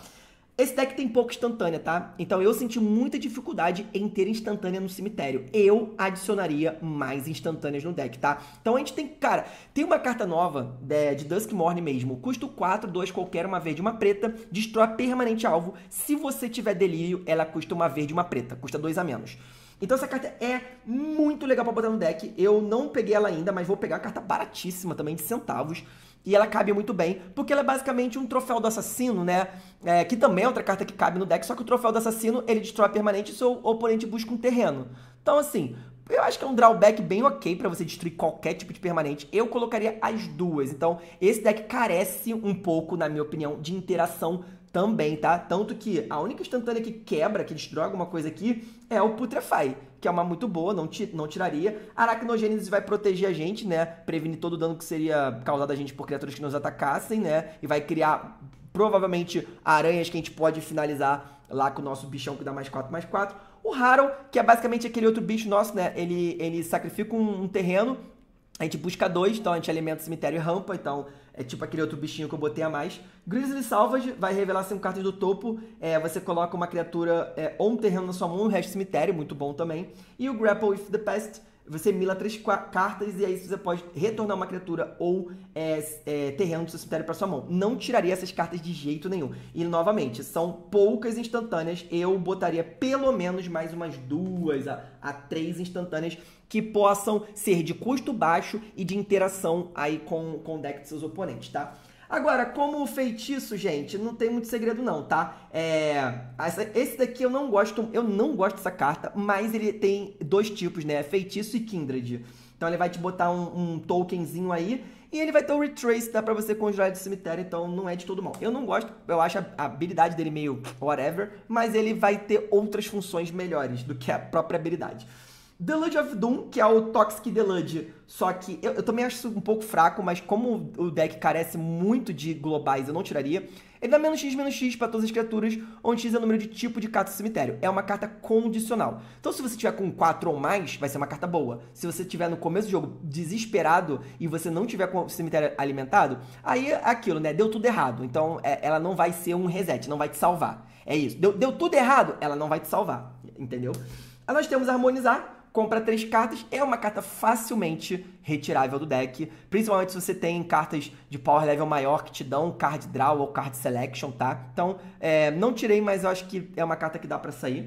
Speaker 1: Esse deck tem pouco instantânea, tá? Então eu senti muita dificuldade em ter instantânea no cemitério. Eu adicionaria mais instantâneas no deck, tá? Então a gente tem, cara, tem uma carta nova de, de Dusk Morning mesmo. Custo 4, 2, qualquer uma verde, uma preta. Destrói permanente alvo. Se você tiver delírio, ela custa uma verde, uma preta. Custa 2 a menos. Então essa carta é muito legal para botar no deck. Eu não peguei ela ainda, mas vou pegar a carta baratíssima também, de centavos. E ela cabe muito bem, porque ela é basicamente um troféu do assassino, né? É, que também é outra carta que cabe no deck, só que o troféu do assassino ele destrói permanente e seu oponente busca um terreno. Então, assim, eu acho que é um drawback bem ok para você destruir qualquer tipo de permanente. Eu colocaria as duas. Então, esse deck carece um pouco, na minha opinião, de interação também, tá? Tanto que a única instantânea que quebra, que destrói alguma coisa aqui, é o Putrefy que é uma muito boa, não, não tiraria. A aracnogênese vai proteger a gente, né? Prevenir todo o dano que seria causado a gente por criaturas que nos atacassem, né? E vai criar provavelmente aranhas que a gente pode finalizar lá com o nosso bichão que dá mais 4 mais 4. O Harrow, que é basicamente aquele outro bicho nosso, né? Ele, ele sacrifica um, um terreno, a gente busca dois, então a gente alimenta cemitério e rampa, então é tipo aquele outro bichinho que eu botei a mais. Grizzly Salvage vai revelar 5 cartas do topo. É, você coloca uma criatura é, ou um terreno na sua mão, o resto cemitério, muito bom também. E o Grapple with the Pest você mila três cartas e aí você pode retornar uma criatura ou é, é, terreno do seu cemitério para sua mão. Não tiraria essas cartas de jeito nenhum. E novamente, são poucas instantâneas. Eu botaria pelo menos mais umas duas a, a três instantâneas que possam ser de custo baixo e de interação aí com, com o deck de seus oponentes, tá? Agora, como feitiço, gente, não tem muito segredo não, tá? É, essa, esse daqui eu não gosto, eu não gosto dessa carta, mas ele tem dois tipos, né? Feitiço e Kindred. Então ele vai te botar um, um tokenzinho aí e ele vai ter o Retrace, dá pra você conjurar de cemitério, então não é de todo mal. Eu não gosto, eu acho a habilidade dele meio whatever, mas ele vai ter outras funções melhores do que a própria habilidade. Delude of Doom, que é o Toxic Delude. Só que eu, eu, também acho isso um pouco fraco, mas como o deck carece muito de globais, eu não tiraria. Ele dá menos X, menos X para todas as criaturas, onde X é o número de tipo de carta do cemitério. É uma carta condicional. Então, se você tiver com 4 ou mais, vai ser uma carta boa. Se você tiver no começo do jogo desesperado e você não tiver com o cemitério alimentado, aí é aquilo, né? Deu tudo errado. Então, é, ela não vai ser um reset, não vai te salvar. É isso. Deu, deu tudo errado, ela não vai te salvar. Entendeu? Aí nós temos harmonizar comprar três cartas é uma carta facilmente retirável do deck, principalmente se você tem cartas de power level maior que te dão card draw ou card selection, tá? Então, é, não tirei, mas eu acho que é uma carta que dá para sair.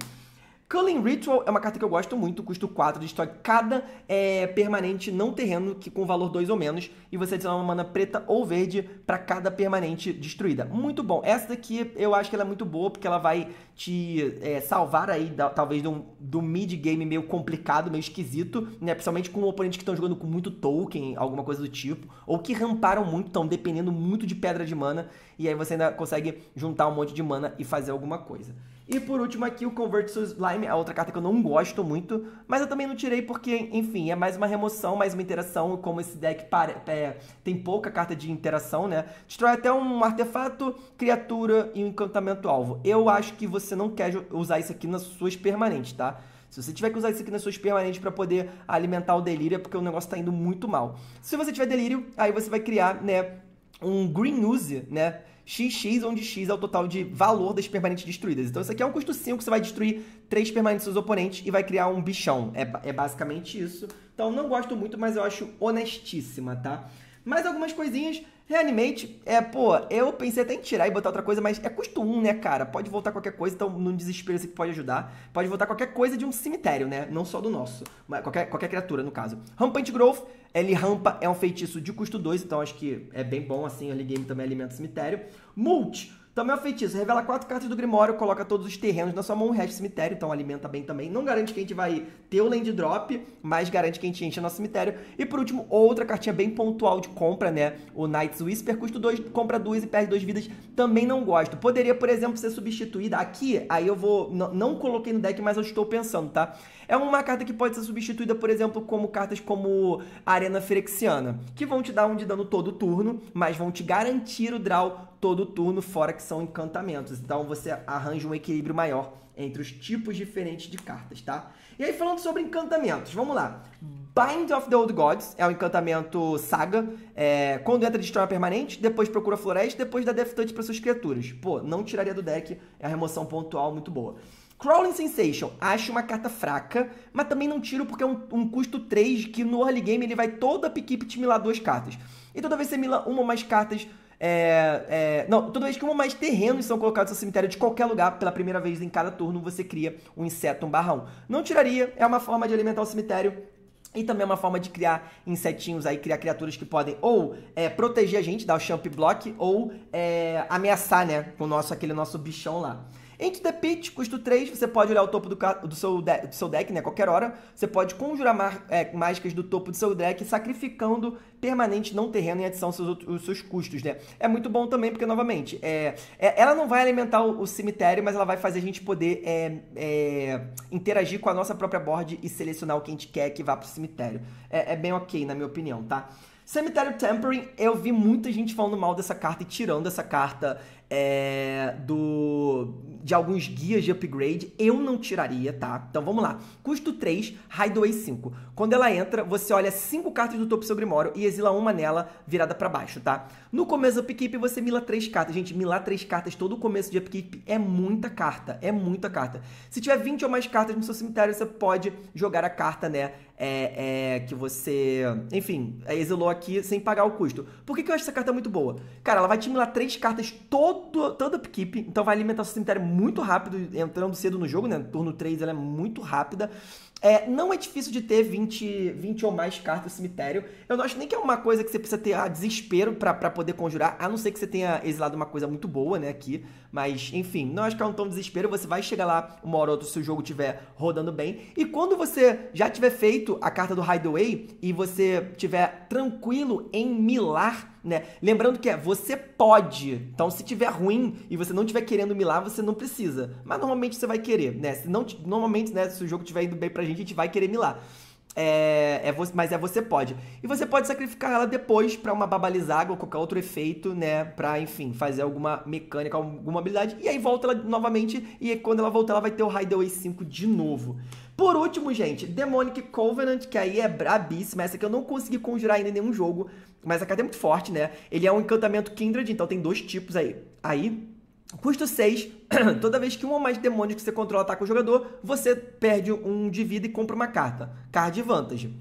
Speaker 1: Culling Ritual é uma carta que eu gosto muito, custa 4 destrói cada é, permanente não terreno que com valor 2 ou menos, e você adiciona uma mana preta ou verde para cada permanente destruída. Muito bom. Essa daqui eu acho que ela é muito boa, porque ela vai te é, salvar aí, da, talvez, do, do mid-game meio complicado, meio esquisito, né? Principalmente com oponentes que estão jogando com muito token, alguma coisa do tipo, ou que ramparam muito, estão dependendo muito de pedra de mana, e aí você ainda consegue juntar um monte de mana e fazer alguma coisa. E por último aqui o Convert to Slime, é outra carta que eu não gosto muito, mas eu também não tirei porque, enfim, é mais uma remoção, mais uma interação, como esse deck é, tem pouca carta de interação, né? Destrói até um artefato, criatura e um encantamento alvo. Eu acho que você não quer usar isso aqui nas suas permanentes, tá? Se você tiver que usar isso aqui nas suas permanentes para poder alimentar o delírio, é porque o negócio está indo muito mal. Se você tiver delírio, aí você vai criar, né, um Green Use, né? XX, onde X é o total de valor das permanentes destruídas. Então isso aqui é um custo 5, você vai destruir três permanentes dos oponentes e vai criar um bichão. É, é basicamente isso. Então não gosto muito, mas eu acho honestíssima, tá? Mais algumas coisinhas. Reanimate, é, pô, eu pensei até em tirar e botar outra coisa, mas é custo 1, né, cara? Pode voltar qualquer coisa, então num desespero assim que pode ajudar. Pode voltar qualquer coisa de um cemitério, né? Não só do nosso, mas qualquer, qualquer criatura, no caso. Rampant Growth, ele rampa, é um feitiço de custo 2, então acho que é bem bom, assim, ali game também alimenta o cemitério. Multi. Também é um feitiço. Revela quatro cartas do Grimório, coloca todos os terrenos na sua mão, o resto do cemitério, então alimenta bem também. Não garante que a gente vai ter o land drop, mas garante que a gente enche o nosso cemitério. E por último, outra cartinha bem pontual de compra, né? O Knight's Whisper, custa dois, compra 2 e perde duas vidas. Também não gosto. Poderia, por exemplo, ser substituída aqui, aí eu vou... Não coloquei no deck, mas eu estou pensando, tá? É uma carta que pode ser substituída, por exemplo, como cartas como Arena Ferexiana, que vão te dar um de dano todo turno, mas vão te garantir o draw todo turno, fora que são encantamentos. Então você arranja um equilíbrio maior entre os tipos diferentes de cartas, tá? E aí falando sobre encantamentos, vamos lá. Bind of the Old Gods é um encantamento saga. É, quando entra destrói uma permanente, depois procura floresta, depois dá Death Touch para suas criaturas. Pô, não tiraria do deck, é a remoção pontual muito boa. Crawling Sensation, acho uma carta fraca, mas também não tiro porque é um, um custo 3 que no early game ele vai toda a equipe te milar duas cartas. E toda vez que você mila uma ou mais cartas é, é, não, toda vez que uma mais terrenos são colocados no cemitério de qualquer lugar, pela primeira vez em cada turno você cria um inseto, um barrão. Não tiraria, é uma forma de alimentar o cemitério e também é uma forma de criar insetinhos aí, criar criaturas que podem ou é, proteger a gente, dar o champ block, ou é, ameaçar, né? Com nosso, aquele nosso bichão lá. Into the Pit, custo 3, você pode olhar o topo do, do, seu, de do seu deck, né? Qualquer hora. Você pode conjurar é, mágicas do topo do seu deck, sacrificando permanente não terreno em adição aos seus, seus custos, né? É muito bom também, porque, novamente, é, é ela não vai alimentar o, o, cemitério, mas ela vai fazer a gente poder é, é interagir com a nossa própria board e selecionar o que a gente quer que vá pro cemitério. É, é bem ok, na minha opinião, tá? Cemitério Tempering, eu vi muita gente falando mal dessa carta e tirando essa carta é, do, de alguns guias de upgrade, eu não tiraria, tá? Então vamos lá. Custo 3, Hideaway 5. Quando ela entra, você olha 5 cartas do topo do seu Grimório e exila uma nela virada para baixo, tá? No começo do upkeep, você mila 3 cartas. Gente, milar 3 cartas todo o começo de upkeep é muita carta, é muita carta. Se tiver 20 ou mais cartas no seu cemitério, você pode jogar a carta, né? É, é, que você, enfim, exilou aqui sem pagar o custo. Por que, que eu acho essa carta muito boa? Cara, ela vai te milar três cartas todo todo, toda a equipe, então vai alimentar seu cemitério muito rápido, entrando cedo no jogo, né? Turno 3 ela é muito rápida. É, não é difícil de ter 20, 20 ou mais cartas do cemitério. Eu não acho nem que é uma coisa que você precisa ter ah, desespero para poder conjurar, a não ser que você tenha exilado uma coisa muito boa, né, aqui. Mas, enfim, não acho que é um de desespero. Você vai chegar lá uma hora ou outra se o jogo estiver rodando bem. E quando você já tiver feito a carta do Hideaway e você tiver tranquilo em milar, né? Lembrando que é você pode. Então, se tiver ruim e você não tiver querendo milar, você não precisa. Mas normalmente você vai querer, né? Se não, normalmente, né, se o jogo estiver indo bem pra gente gente, a gente vai querer milar. É, é você, mas é você pode. E você pode sacrificar ela depois para uma babalizaga ou qualquer outro efeito, né? Pra, enfim, fazer alguma mecânica, alguma habilidade. E aí volta ela novamente. E quando ela voltar, ela vai ter o Hideaway 5 de novo. Por último, gente, Demonic Covenant, que aí é brabíssima. Essa que eu não consegui conjurar ainda em nenhum jogo. Mas a carta é muito forte, né? Ele é um encantamento Kindred, então tem dois tipos aí. Aí Custo 6, toda vez que um ou mais demônios que você controla ataca o jogador, você perde um de vida e compra uma carta. Card Vantage.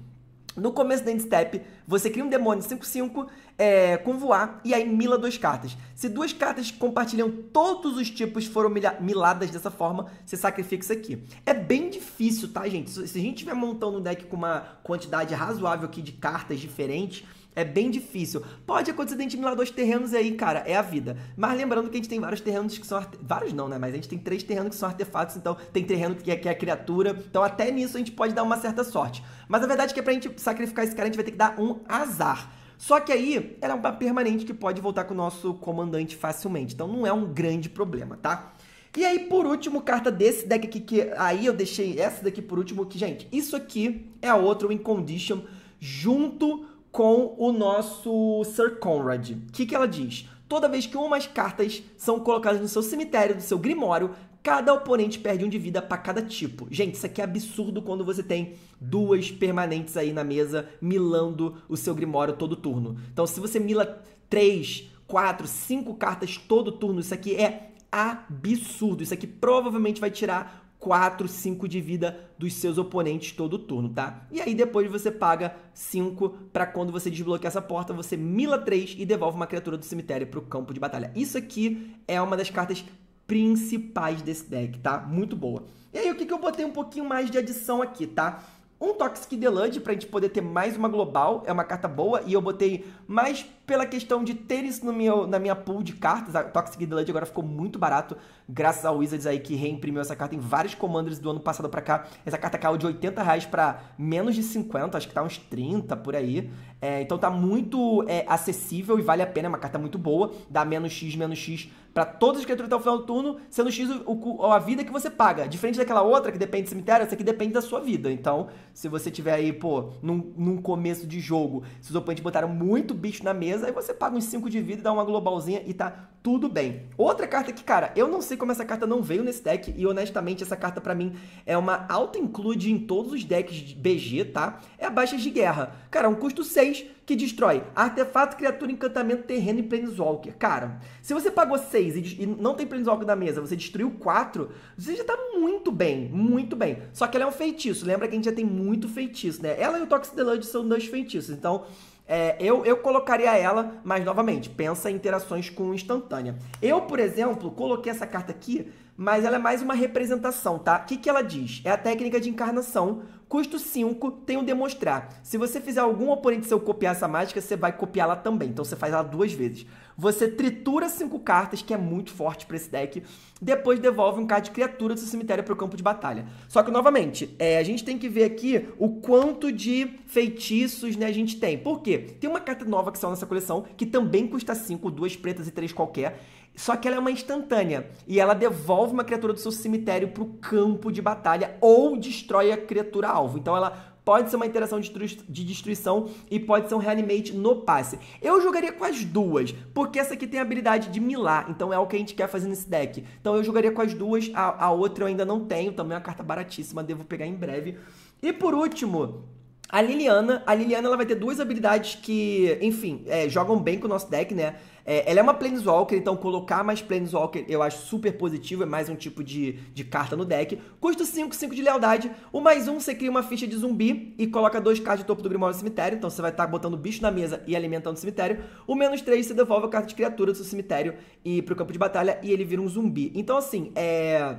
Speaker 1: No começo da end step, você cria um demônio 5-5 é, com voar e aí mila duas cartas. Se duas cartas que compartilham todos os tipos foram miladas dessa forma, você sacrifica isso aqui. É bem difícil, tá, gente? Se a gente estiver montando um deck com uma quantidade razoável aqui de cartas diferentes, é bem difícil. Pode acontecer de a gente milar dois terrenos aí, cara, é a vida. Mas lembrando que a gente tem vários terrenos que são. Arte... Vários não, né? Mas a gente tem três terrenos que são artefatos, então tem terreno que é, que é criatura. Então até nisso a gente pode dar uma certa sorte. Mas a verdade é que é pra gente sacrificar esse cara, a gente vai ter que dar um azar. Só que aí ela é uma permanente que pode voltar com o nosso comandante facilmente. Então não é um grande problema, tá? E aí, por último, carta desse deck aqui, que aí eu deixei essa daqui por último, que, gente, isso aqui é a outra, o Incondition, junto com o nosso Sir Conrad. O que, que ela diz? Toda vez que umas cartas são colocadas no seu cemitério, do seu grimório, cada oponente perde um de vida para cada tipo. Gente, isso aqui é absurdo quando você tem duas permanentes aí na mesa milando o seu grimório todo turno. Então, se você mila três, quatro, cinco cartas todo turno, isso aqui é absurdo. Isso aqui provavelmente vai tirar 4, 5 de vida dos seus oponentes todo turno, tá? E aí depois você paga 5 para quando você desbloquear essa porta, você mila 3 e devolve uma criatura do cemitério para o campo de batalha. Isso aqui é uma das cartas principais desse deck, tá? Muito boa. E aí o que, que eu botei um pouquinho mais de adição aqui, tá? Um Toxic Deluge pra gente poder ter mais uma global, é uma carta boa, e eu botei mais pela questão de ter isso no meu, na minha pool de cartas. A Toxic Deluge agora ficou muito barato, graças ao Wizards aí que reimprimiu essa carta em vários commanders do ano passado para cá. Essa carta caiu de 80 reais para menos de 50, acho que tá uns 30 por aí. É, então tá muito é, acessível e vale a pena, é uma carta muito boa, dá menos X, menos X para todas as criaturas até o final do turno, sendo X o, a vida que você paga. Diferente daquela outra que depende do cemitério, essa aqui depende da sua vida. Então, se você tiver aí, pô, num, num começo de jogo, se os oponentes botaram muito bicho na mesa, beleza. Aí você paga uns 5 de vida, dá uma globalzinha e tá tudo bem. Outra carta que, cara, eu não sei como essa carta não veio nesse deck. E honestamente, essa carta para mim é uma auto-include em todos os decks de BG, tá? É a Baixa de Guerra. Cara, um custo 6 que destrói artefato, criatura, encantamento, terreno e Planeswalker. Cara, se você pagou 6 e, e, não tem Planeswalker na mesa, você destruiu 4, você já tá muito bem, muito bem. Só que ela é um feitiço. Lembra que a gente já tem muito feitiço, né? Ela e o Toxic Deluxe são dois feitiços. Então, é, eu, eu colocaria ela, mas novamente, pensa em interações com instantânea. Eu, por exemplo, coloquei essa carta aqui mas ela é mais uma representação, tá? O que, que ela diz? É a técnica de encarnação. Custo 5, tem o demonstrar. Se você fizer algum oponente seu copiar essa mágica, você vai copiá-la também. Então você faz ela duas vezes. Você tritura cinco cartas, que é muito forte para esse deck. Depois devolve um card de criatura do seu cemitério para o campo de batalha. Só que, novamente, é, a gente tem que ver aqui o quanto de feitiços né, a gente tem. Por quê? Tem uma carta nova que saiu nessa coleção, que também custa 5, duas pretas e três qualquer só que ela é uma instantânea e ela devolve uma criatura do seu cemitério para o campo de batalha ou destrói a criatura alvo. Então ela pode ser uma interação de destruição e pode ser um reanimate no passe. Eu jogaria com as duas, porque essa aqui tem a habilidade de milar, então é o que a gente quer fazer nesse deck. Então eu jogaria com as duas, a, a outra eu ainda não tenho, também é uma carta baratíssima, devo pegar em breve. E por último, a Liliana, a Liliana ela vai ter duas habilidades que, enfim, é, jogam bem com o nosso deck, né? É, ela é uma Planeswalker, então colocar mais Planeswalker eu acho super positivo, é mais um tipo de, de carta no deck. Custa 5, 5 de lealdade. O mais um você cria uma ficha de zumbi e coloca 2 cards de topo do Grimório no cemitério, então você vai estar tá botando bicho na mesa e alimentando o cemitério. O menos 3 você devolve a carta de criatura do seu cemitério e pro campo de batalha e ele vira um zumbi. Então assim, é...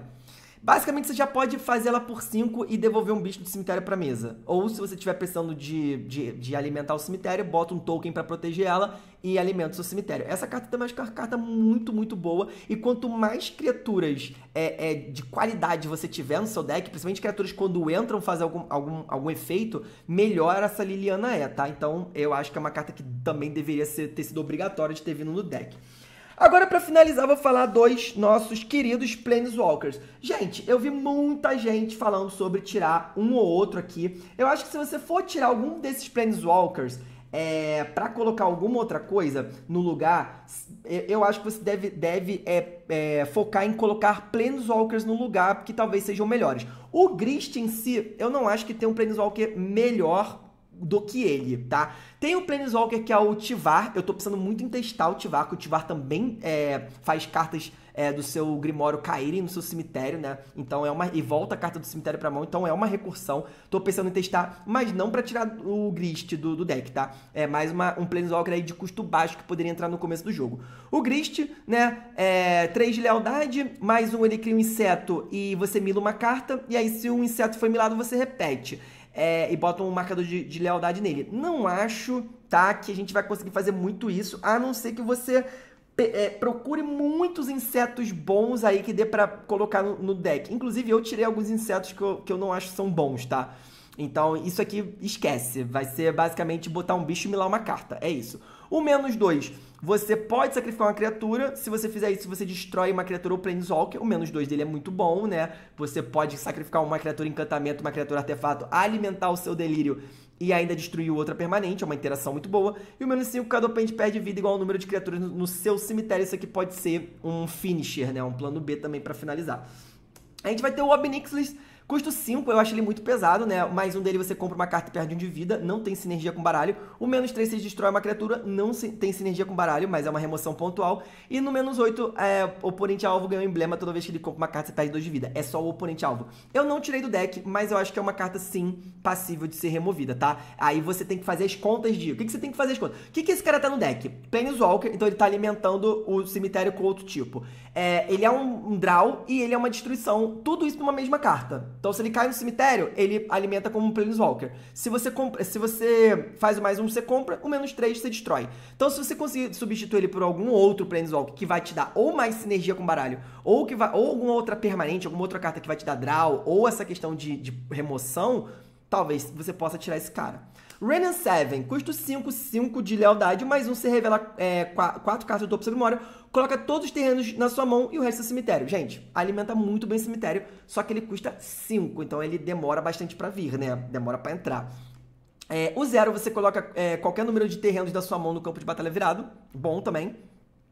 Speaker 1: Basicamente, você já pode fazer ela por 5 e devolver um bicho do cemitério pra mesa. Ou se você estiver precisando de, de, de, alimentar o cemitério, bota um token para proteger ela e alimenta o seu cemitério. Essa carta também é uma carta muito, muito boa. E quanto mais criaturas é, é, de qualidade você tiver no seu deck, principalmente criaturas quando entram fazer algum, algum, algum efeito, melhor essa Liliana é, tá? Então eu acho que é uma carta que também deveria ser, ter sido obrigatória de ter vindo no deck. Agora, para finalizar, vou falar dos nossos queridos Planeswalkers. Gente, eu vi muita gente falando sobre tirar um ou outro aqui. Eu acho que se você for tirar algum desses Planeswalkers é, para colocar alguma outra coisa no lugar, eu acho que você deve, deve é, é, focar em colocar Planeswalkers no lugar, que talvez sejam melhores. O Grist em si, eu não acho que tem um Planeswalker melhor do que ele, tá? Tem o Planeswalker, que é o Tivar. Eu tô pensando muito em testar o Tivar, que o Tivar também é, faz cartas é, do seu Grimório caírem no seu cemitério, né? Então é uma. E volta a carta do cemitério pra mão, então é uma recursão. Tô pensando em testar, mas não para tirar o Grist do, do, deck, tá? É mais uma, um Planeswalker aí de custo baixo que poderia entrar no começo do jogo. O Grist, né? É 3 de lealdade, mais um ele cria um inseto e você mila uma carta. E aí, se um inseto foi milado, você repete é, e botam um marcador de, de lealdade nele. Não acho, tá, que a gente vai conseguir fazer muito isso, a não ser que você é, procure muitos insetos bons aí que dê para colocar no, no, deck. Inclusive, eu tirei alguns insetos que eu, que eu não acho são bons, tá? Então, isso aqui esquece. Vai ser basicamente botar um bicho e milar uma carta. É isso. O menos 2 você pode sacrificar uma criatura. Se você fizer isso, você destrói uma criatura ou Planeswalker. O menos 2 dele é muito bom, né? Você pode sacrificar uma criatura encantamento, uma criatura artefato, alimentar o seu delírio e ainda destruir outra permanente. É uma interação muito boa. E o menos 5, cada oponente perde vida igual ao número de criaturas no seu cemitério. Isso aqui pode ser um finisher, né? Um plano B também para finalizar. A gente vai ter o Obnixilus Custo 5, eu acho ele muito pesado, né? Mais um dele você compra uma carta e perde um de vida, não tem sinergia com baralho. O menos 3 você destrói uma criatura, não tem sinergia com baralho, mas é uma remoção pontual. E no menos 8, é, o oponente alvo ganha um emblema toda vez que ele compra uma carta e perde 2 de vida. É só o oponente alvo. Eu não tirei do deck, mas eu acho que é uma carta, sim, passível de ser removida, tá? Aí você tem que fazer as contas de... O que, que você tem que fazer as contas? O que, que esse cara tá no deck? Planeswalker, então ele tá alimentando o cemitério com outro tipo. É, ele é um, um draw e ele é uma destruição. Tudo isso numa mesma carta. Então, se ele cai no cemitério, ele alimenta como um Planeswalker. Se você, compra, se você faz o mais um, você compra, o menos três você destrói. Então, se você conseguir substituir ele por algum outro Planeswalker que vai te dar ou mais sinergia com o baralho, ou, que vai, ou alguma outra permanente, alguma outra carta que vai te dar draw, ou essa questão de, de remoção, talvez você possa tirar esse cara. Renan Seven, custo 5, 5 de lealdade, mais um se revela é, 4 cartas do topo da memória, coloca todos os terrenos na sua mão e o resto do cemitério. Gente, alimenta muito bem o cemitério, só que ele custa 5, então ele demora bastante para vir, né? Demora para entrar. É, o zero você coloca é, qualquer número de terrenos da sua mão no campo de batalha virado, bom também.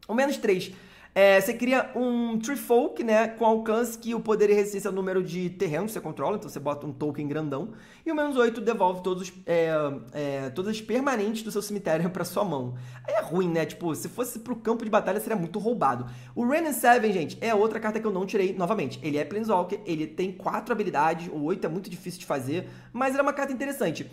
Speaker 1: O menos 3 é, você cria um Tree né? Com alcance que o poder e resistência é o número de terreno que você controla, então você bota um token grandão. E o menos 8 devolve todos, é, é, todas as permanentes do seu cemitério para sua mão. Aí é ruim, né? Tipo, se fosse pro campo de batalha seria muito roubado. O Renan 7, gente, é outra carta que eu não tirei novamente. Ele é Planeswalker, ele tem quatro habilidades, o 8 é muito difícil de fazer, mas ele é uma carta interessante.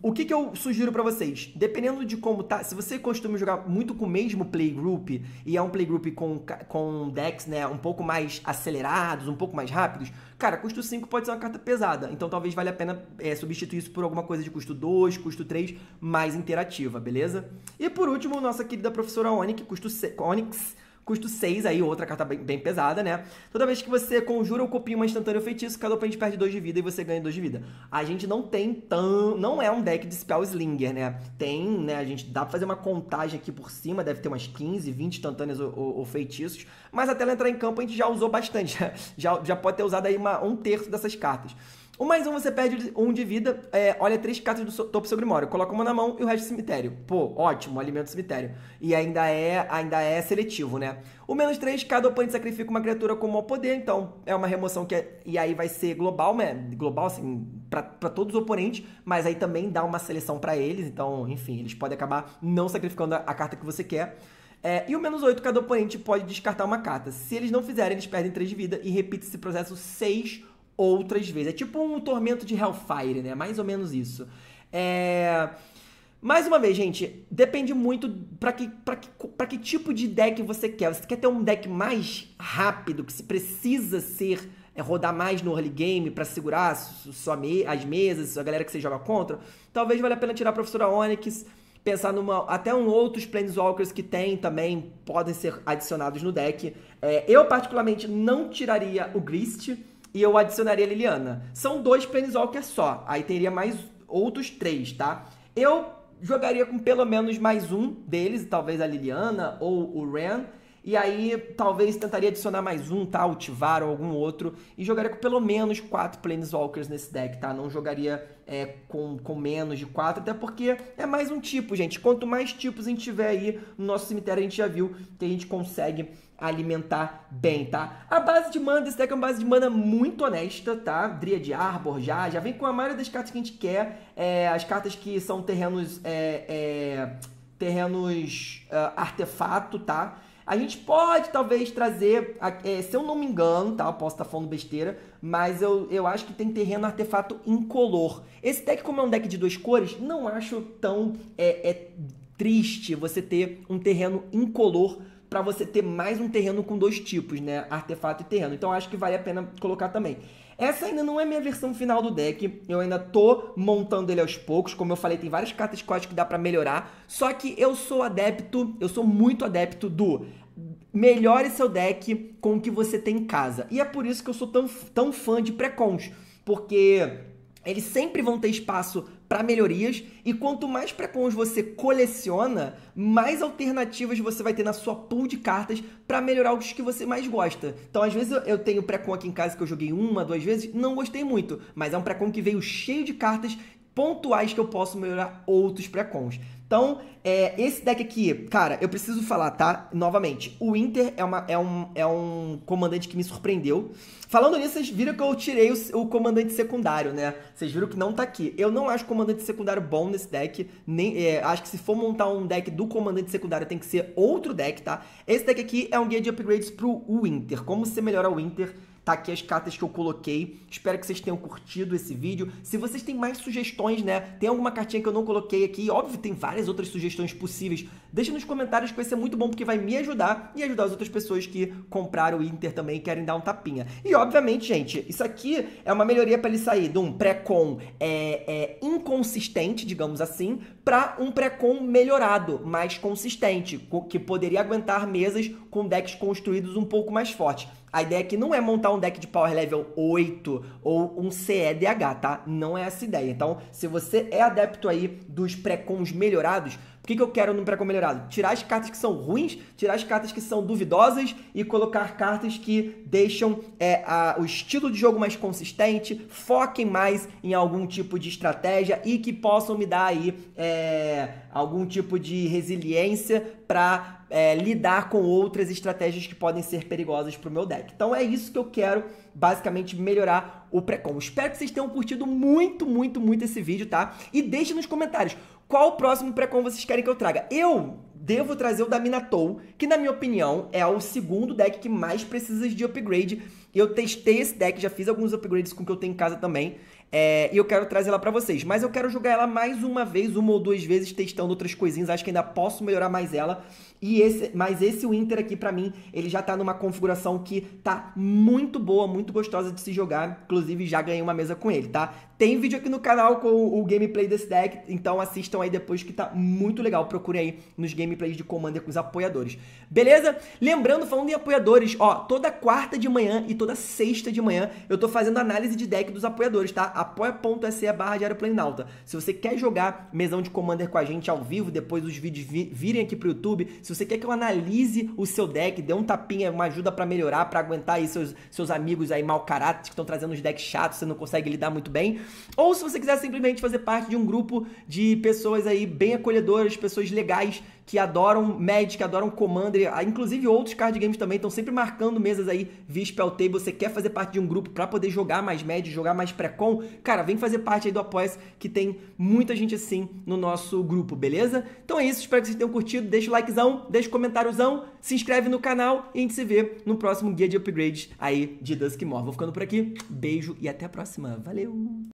Speaker 1: O que, que eu sugiro para vocês? Dependendo de como tá, se você costuma jogar muito com o mesmo playgroup e é um playgroup com, com decks, né, um pouco mais acelerados, um pouco mais rápidos, cara, custo 5 pode ser uma carta pesada. Então talvez valha a pena é, substituir isso por alguma coisa de custo 2, custo 3, mais interativa, beleza? E por último, nossa querida professora Onyx, custo Onyx custo 6, aí outra carta bem, bem, pesada, né? Toda vez que você conjura ou copia uma instantânea ou feitiço, cada oponente perde 2 de vida e você ganha 2 de vida. A gente não tem tão... não é um deck de Spell Slinger, né? Tem, né, a gente dá pra fazer uma contagem aqui por cima, deve ter umas 15, 20 instantâneas ou, ou, ou feitiços, mas até ela entrar em campo a gente já usou bastante, já, já pode ter usado aí uma, um terço dessas cartas. O mais um, você perde um de vida, é, olha três cartas do topo do seu grimório, coloca uma na mão e o resto do cemitério. Pô, ótimo, alimento do cemitério. E ainda é, ainda é seletivo, né? O menos três, cada oponente sacrifica uma criatura com maior poder, então é uma remoção que é, e aí vai ser global, né? Global, assim, para todos os oponentes, mas aí também dá uma seleção para eles, então, enfim, eles podem acabar não sacrificando a, a carta que você quer. É, e o menos 8, cada oponente pode descartar uma carta. Se eles não fizerem, eles perdem 3 de vida e repite esse processo 6 outras vezes. É tipo um tormento de Hellfire, né? Mais ou menos isso. É... Mais uma vez, gente, depende muito para que, que, que tipo de deck você quer. Você quer ter um deck mais rápido, que se precisa ser é, rodar mais no early game para segurar sua me as mesas, a galera que você joga contra, talvez valha a pena tirar a professora Onyx, pensar numa até um outros Planeswalkers que tem também podem ser adicionados no deck. É, eu particularmente não tiraria o Grist e eu adicionaria a Liliana. São dois Planeswalker só, aí teria mais outros três, tá? Eu jogaria com pelo menos mais um deles, talvez a Liliana ou o Ren. E aí, talvez tentaria adicionar mais um, tá? O Tivar ou algum outro. E jogaria com pelo menos quatro Planeswalkers nesse deck, tá? Não jogaria é, com, com menos de quatro, até porque é mais um tipo, gente. Quanto mais tipos a gente tiver aí no nosso cemitério, a gente já viu que a gente consegue alimentar bem, tá? A base de mana desse deck é uma base de mana muito honesta, tá? Dria de Arbor já, já vem com a maioria das cartas que a gente quer. É, as cartas que são terrenos... É, é, terrenos uh, artefato, tá? A gente pode talvez trazer, é, se eu não me engano, tá? Eu posso estar tá falando besteira, mas eu, eu acho que tem terreno artefato incolor. Esse deck, como é um deck de duas cores, não acho tão é, é triste você ter um terreno incolor para você ter mais um terreno com dois tipos, né? Artefato e terreno. Então acho que vale a pena colocar também. Essa ainda não é minha versão final do deck, eu ainda tô montando ele aos poucos, como eu falei, tem várias cartas quase que dá para melhorar, só que eu sou adepto, eu sou muito adepto do melhore seu deck com o que você tem em casa. E é por isso que eu sou tão, tão fã de pré-cons, porque eles sempre vão ter espaço para melhorias. E quanto mais pré-cons você coleciona, mais alternativas você vai ter na sua pool de cartas para melhorar os que você mais gosta. Então, às vezes eu tenho pré-con aqui em casa que eu joguei uma, duas vezes, não gostei muito, mas é um pré-con que veio cheio de cartas pontuais que eu posso melhorar outros pré-cons. Então, é, esse deck aqui, cara, eu preciso falar, tá? Novamente, o Inter é, uma, é, um, é um comandante que me surpreendeu. Falando nisso, vocês viram que eu tirei o, o comandante secundário, né? Vocês viram que não tá aqui. Eu não acho comandante secundário bom nesse deck. Nem, é, acho que se for montar um deck do comandante secundário, tem que ser outro deck, tá? Esse deck aqui é um guia de upgrades pro Winter. Como você melhora o Winter Tá aqui as cartas que eu coloquei. Espero que vocês tenham curtido esse vídeo. Se vocês têm mais sugestões, né? Tem alguma cartinha que eu não coloquei aqui. Óbvio, tem várias outras sugestões possíveis. Deixa nos comentários que vai ser muito bom, porque vai me ajudar e ajudar as outras pessoas que compraram o Inter também e querem dar um tapinha. E, obviamente, gente, isso aqui é uma melhoria para ele sair de um pré-com é, é, inconsistente, digamos assim, para um pré-com melhorado, mais consistente, que poderia aguentar mesas com decks construídos um pouco mais fortes. A ideia aqui não é montar um deck de Power Level 8 ou um CEDH, tá? Não é essa ideia. Então, se você é adepto aí dos pré-cons melhorados, o que, que eu quero no pré-combo melhorado? Tirar as cartas que são ruins, tirar as cartas que são duvidosas e colocar cartas que deixam é, a, o estilo de jogo mais consistente, foquem mais em algum tipo de estratégia e que possam me dar aí é, algum tipo de resiliência para é, lidar com outras estratégias que podem ser perigosas para o meu deck. Então é isso que eu quero basicamente melhorar o pré com Espero que vocês tenham curtido muito, muito, muito esse vídeo, tá? E deixe nos comentários qual o próximo pré-com vocês querem que eu traga? Eu devo trazer o da Minatou, que na minha opinião é o segundo deck que mais precisa de upgrade. Eu testei esse deck, já fiz alguns upgrades com o que eu tenho em casa também. É, e eu quero trazer ela para vocês. Mas eu quero jogar ela mais uma vez, uma ou duas vezes, testando outras coisinhas. Acho que ainda posso melhorar mais ela. E esse, mas esse Winter aqui, para mim, ele já tá numa configuração que tá muito boa, muito gostosa de se jogar. Inclusive, já ganhei uma mesa com ele, tá? Tem vídeo aqui no canal com o, gameplay desse deck, então assistam aí depois que tá muito legal. Procurem aí nos gameplays de Commander com os apoiadores. Beleza? Lembrando, falando em apoiadores, ó, toda quarta de manhã e toda sexta de manhã eu tô fazendo análise de deck dos apoiadores, tá? apoia.se barra de Aeroplanalta. Se você quer jogar mesão de Commander com a gente ao vivo, depois os vídeos vi virem aqui pro YouTube, se você quer que eu analise o seu deck, dê um tapinha, uma ajuda para melhorar, para aguentar aí seus, seus amigos aí mau caráter que estão trazendo uns decks chatos, você não consegue lidar muito bem, ou se você quiser simplesmente fazer parte de um grupo de pessoas aí bem acolhedoras, pessoas legais que adoram Magic, que adoram Commander, ah, inclusive outros card games também estão sempre marcando mesas aí via Spell Table. Você quer fazer parte de um grupo para poder jogar mais Magic, jogar mais pré-com? Cara, vem fazer parte aí do apoia que tem muita gente assim no nosso grupo, beleza? Então é isso, espero que vocês tenham curtido. Deixa o likezão, deixa o comentáriozão, se inscreve no canal e a gente se vê no próximo guia de upgrades aí de Duskmore. Vou ficando por aqui, beijo e até a próxima. Valeu!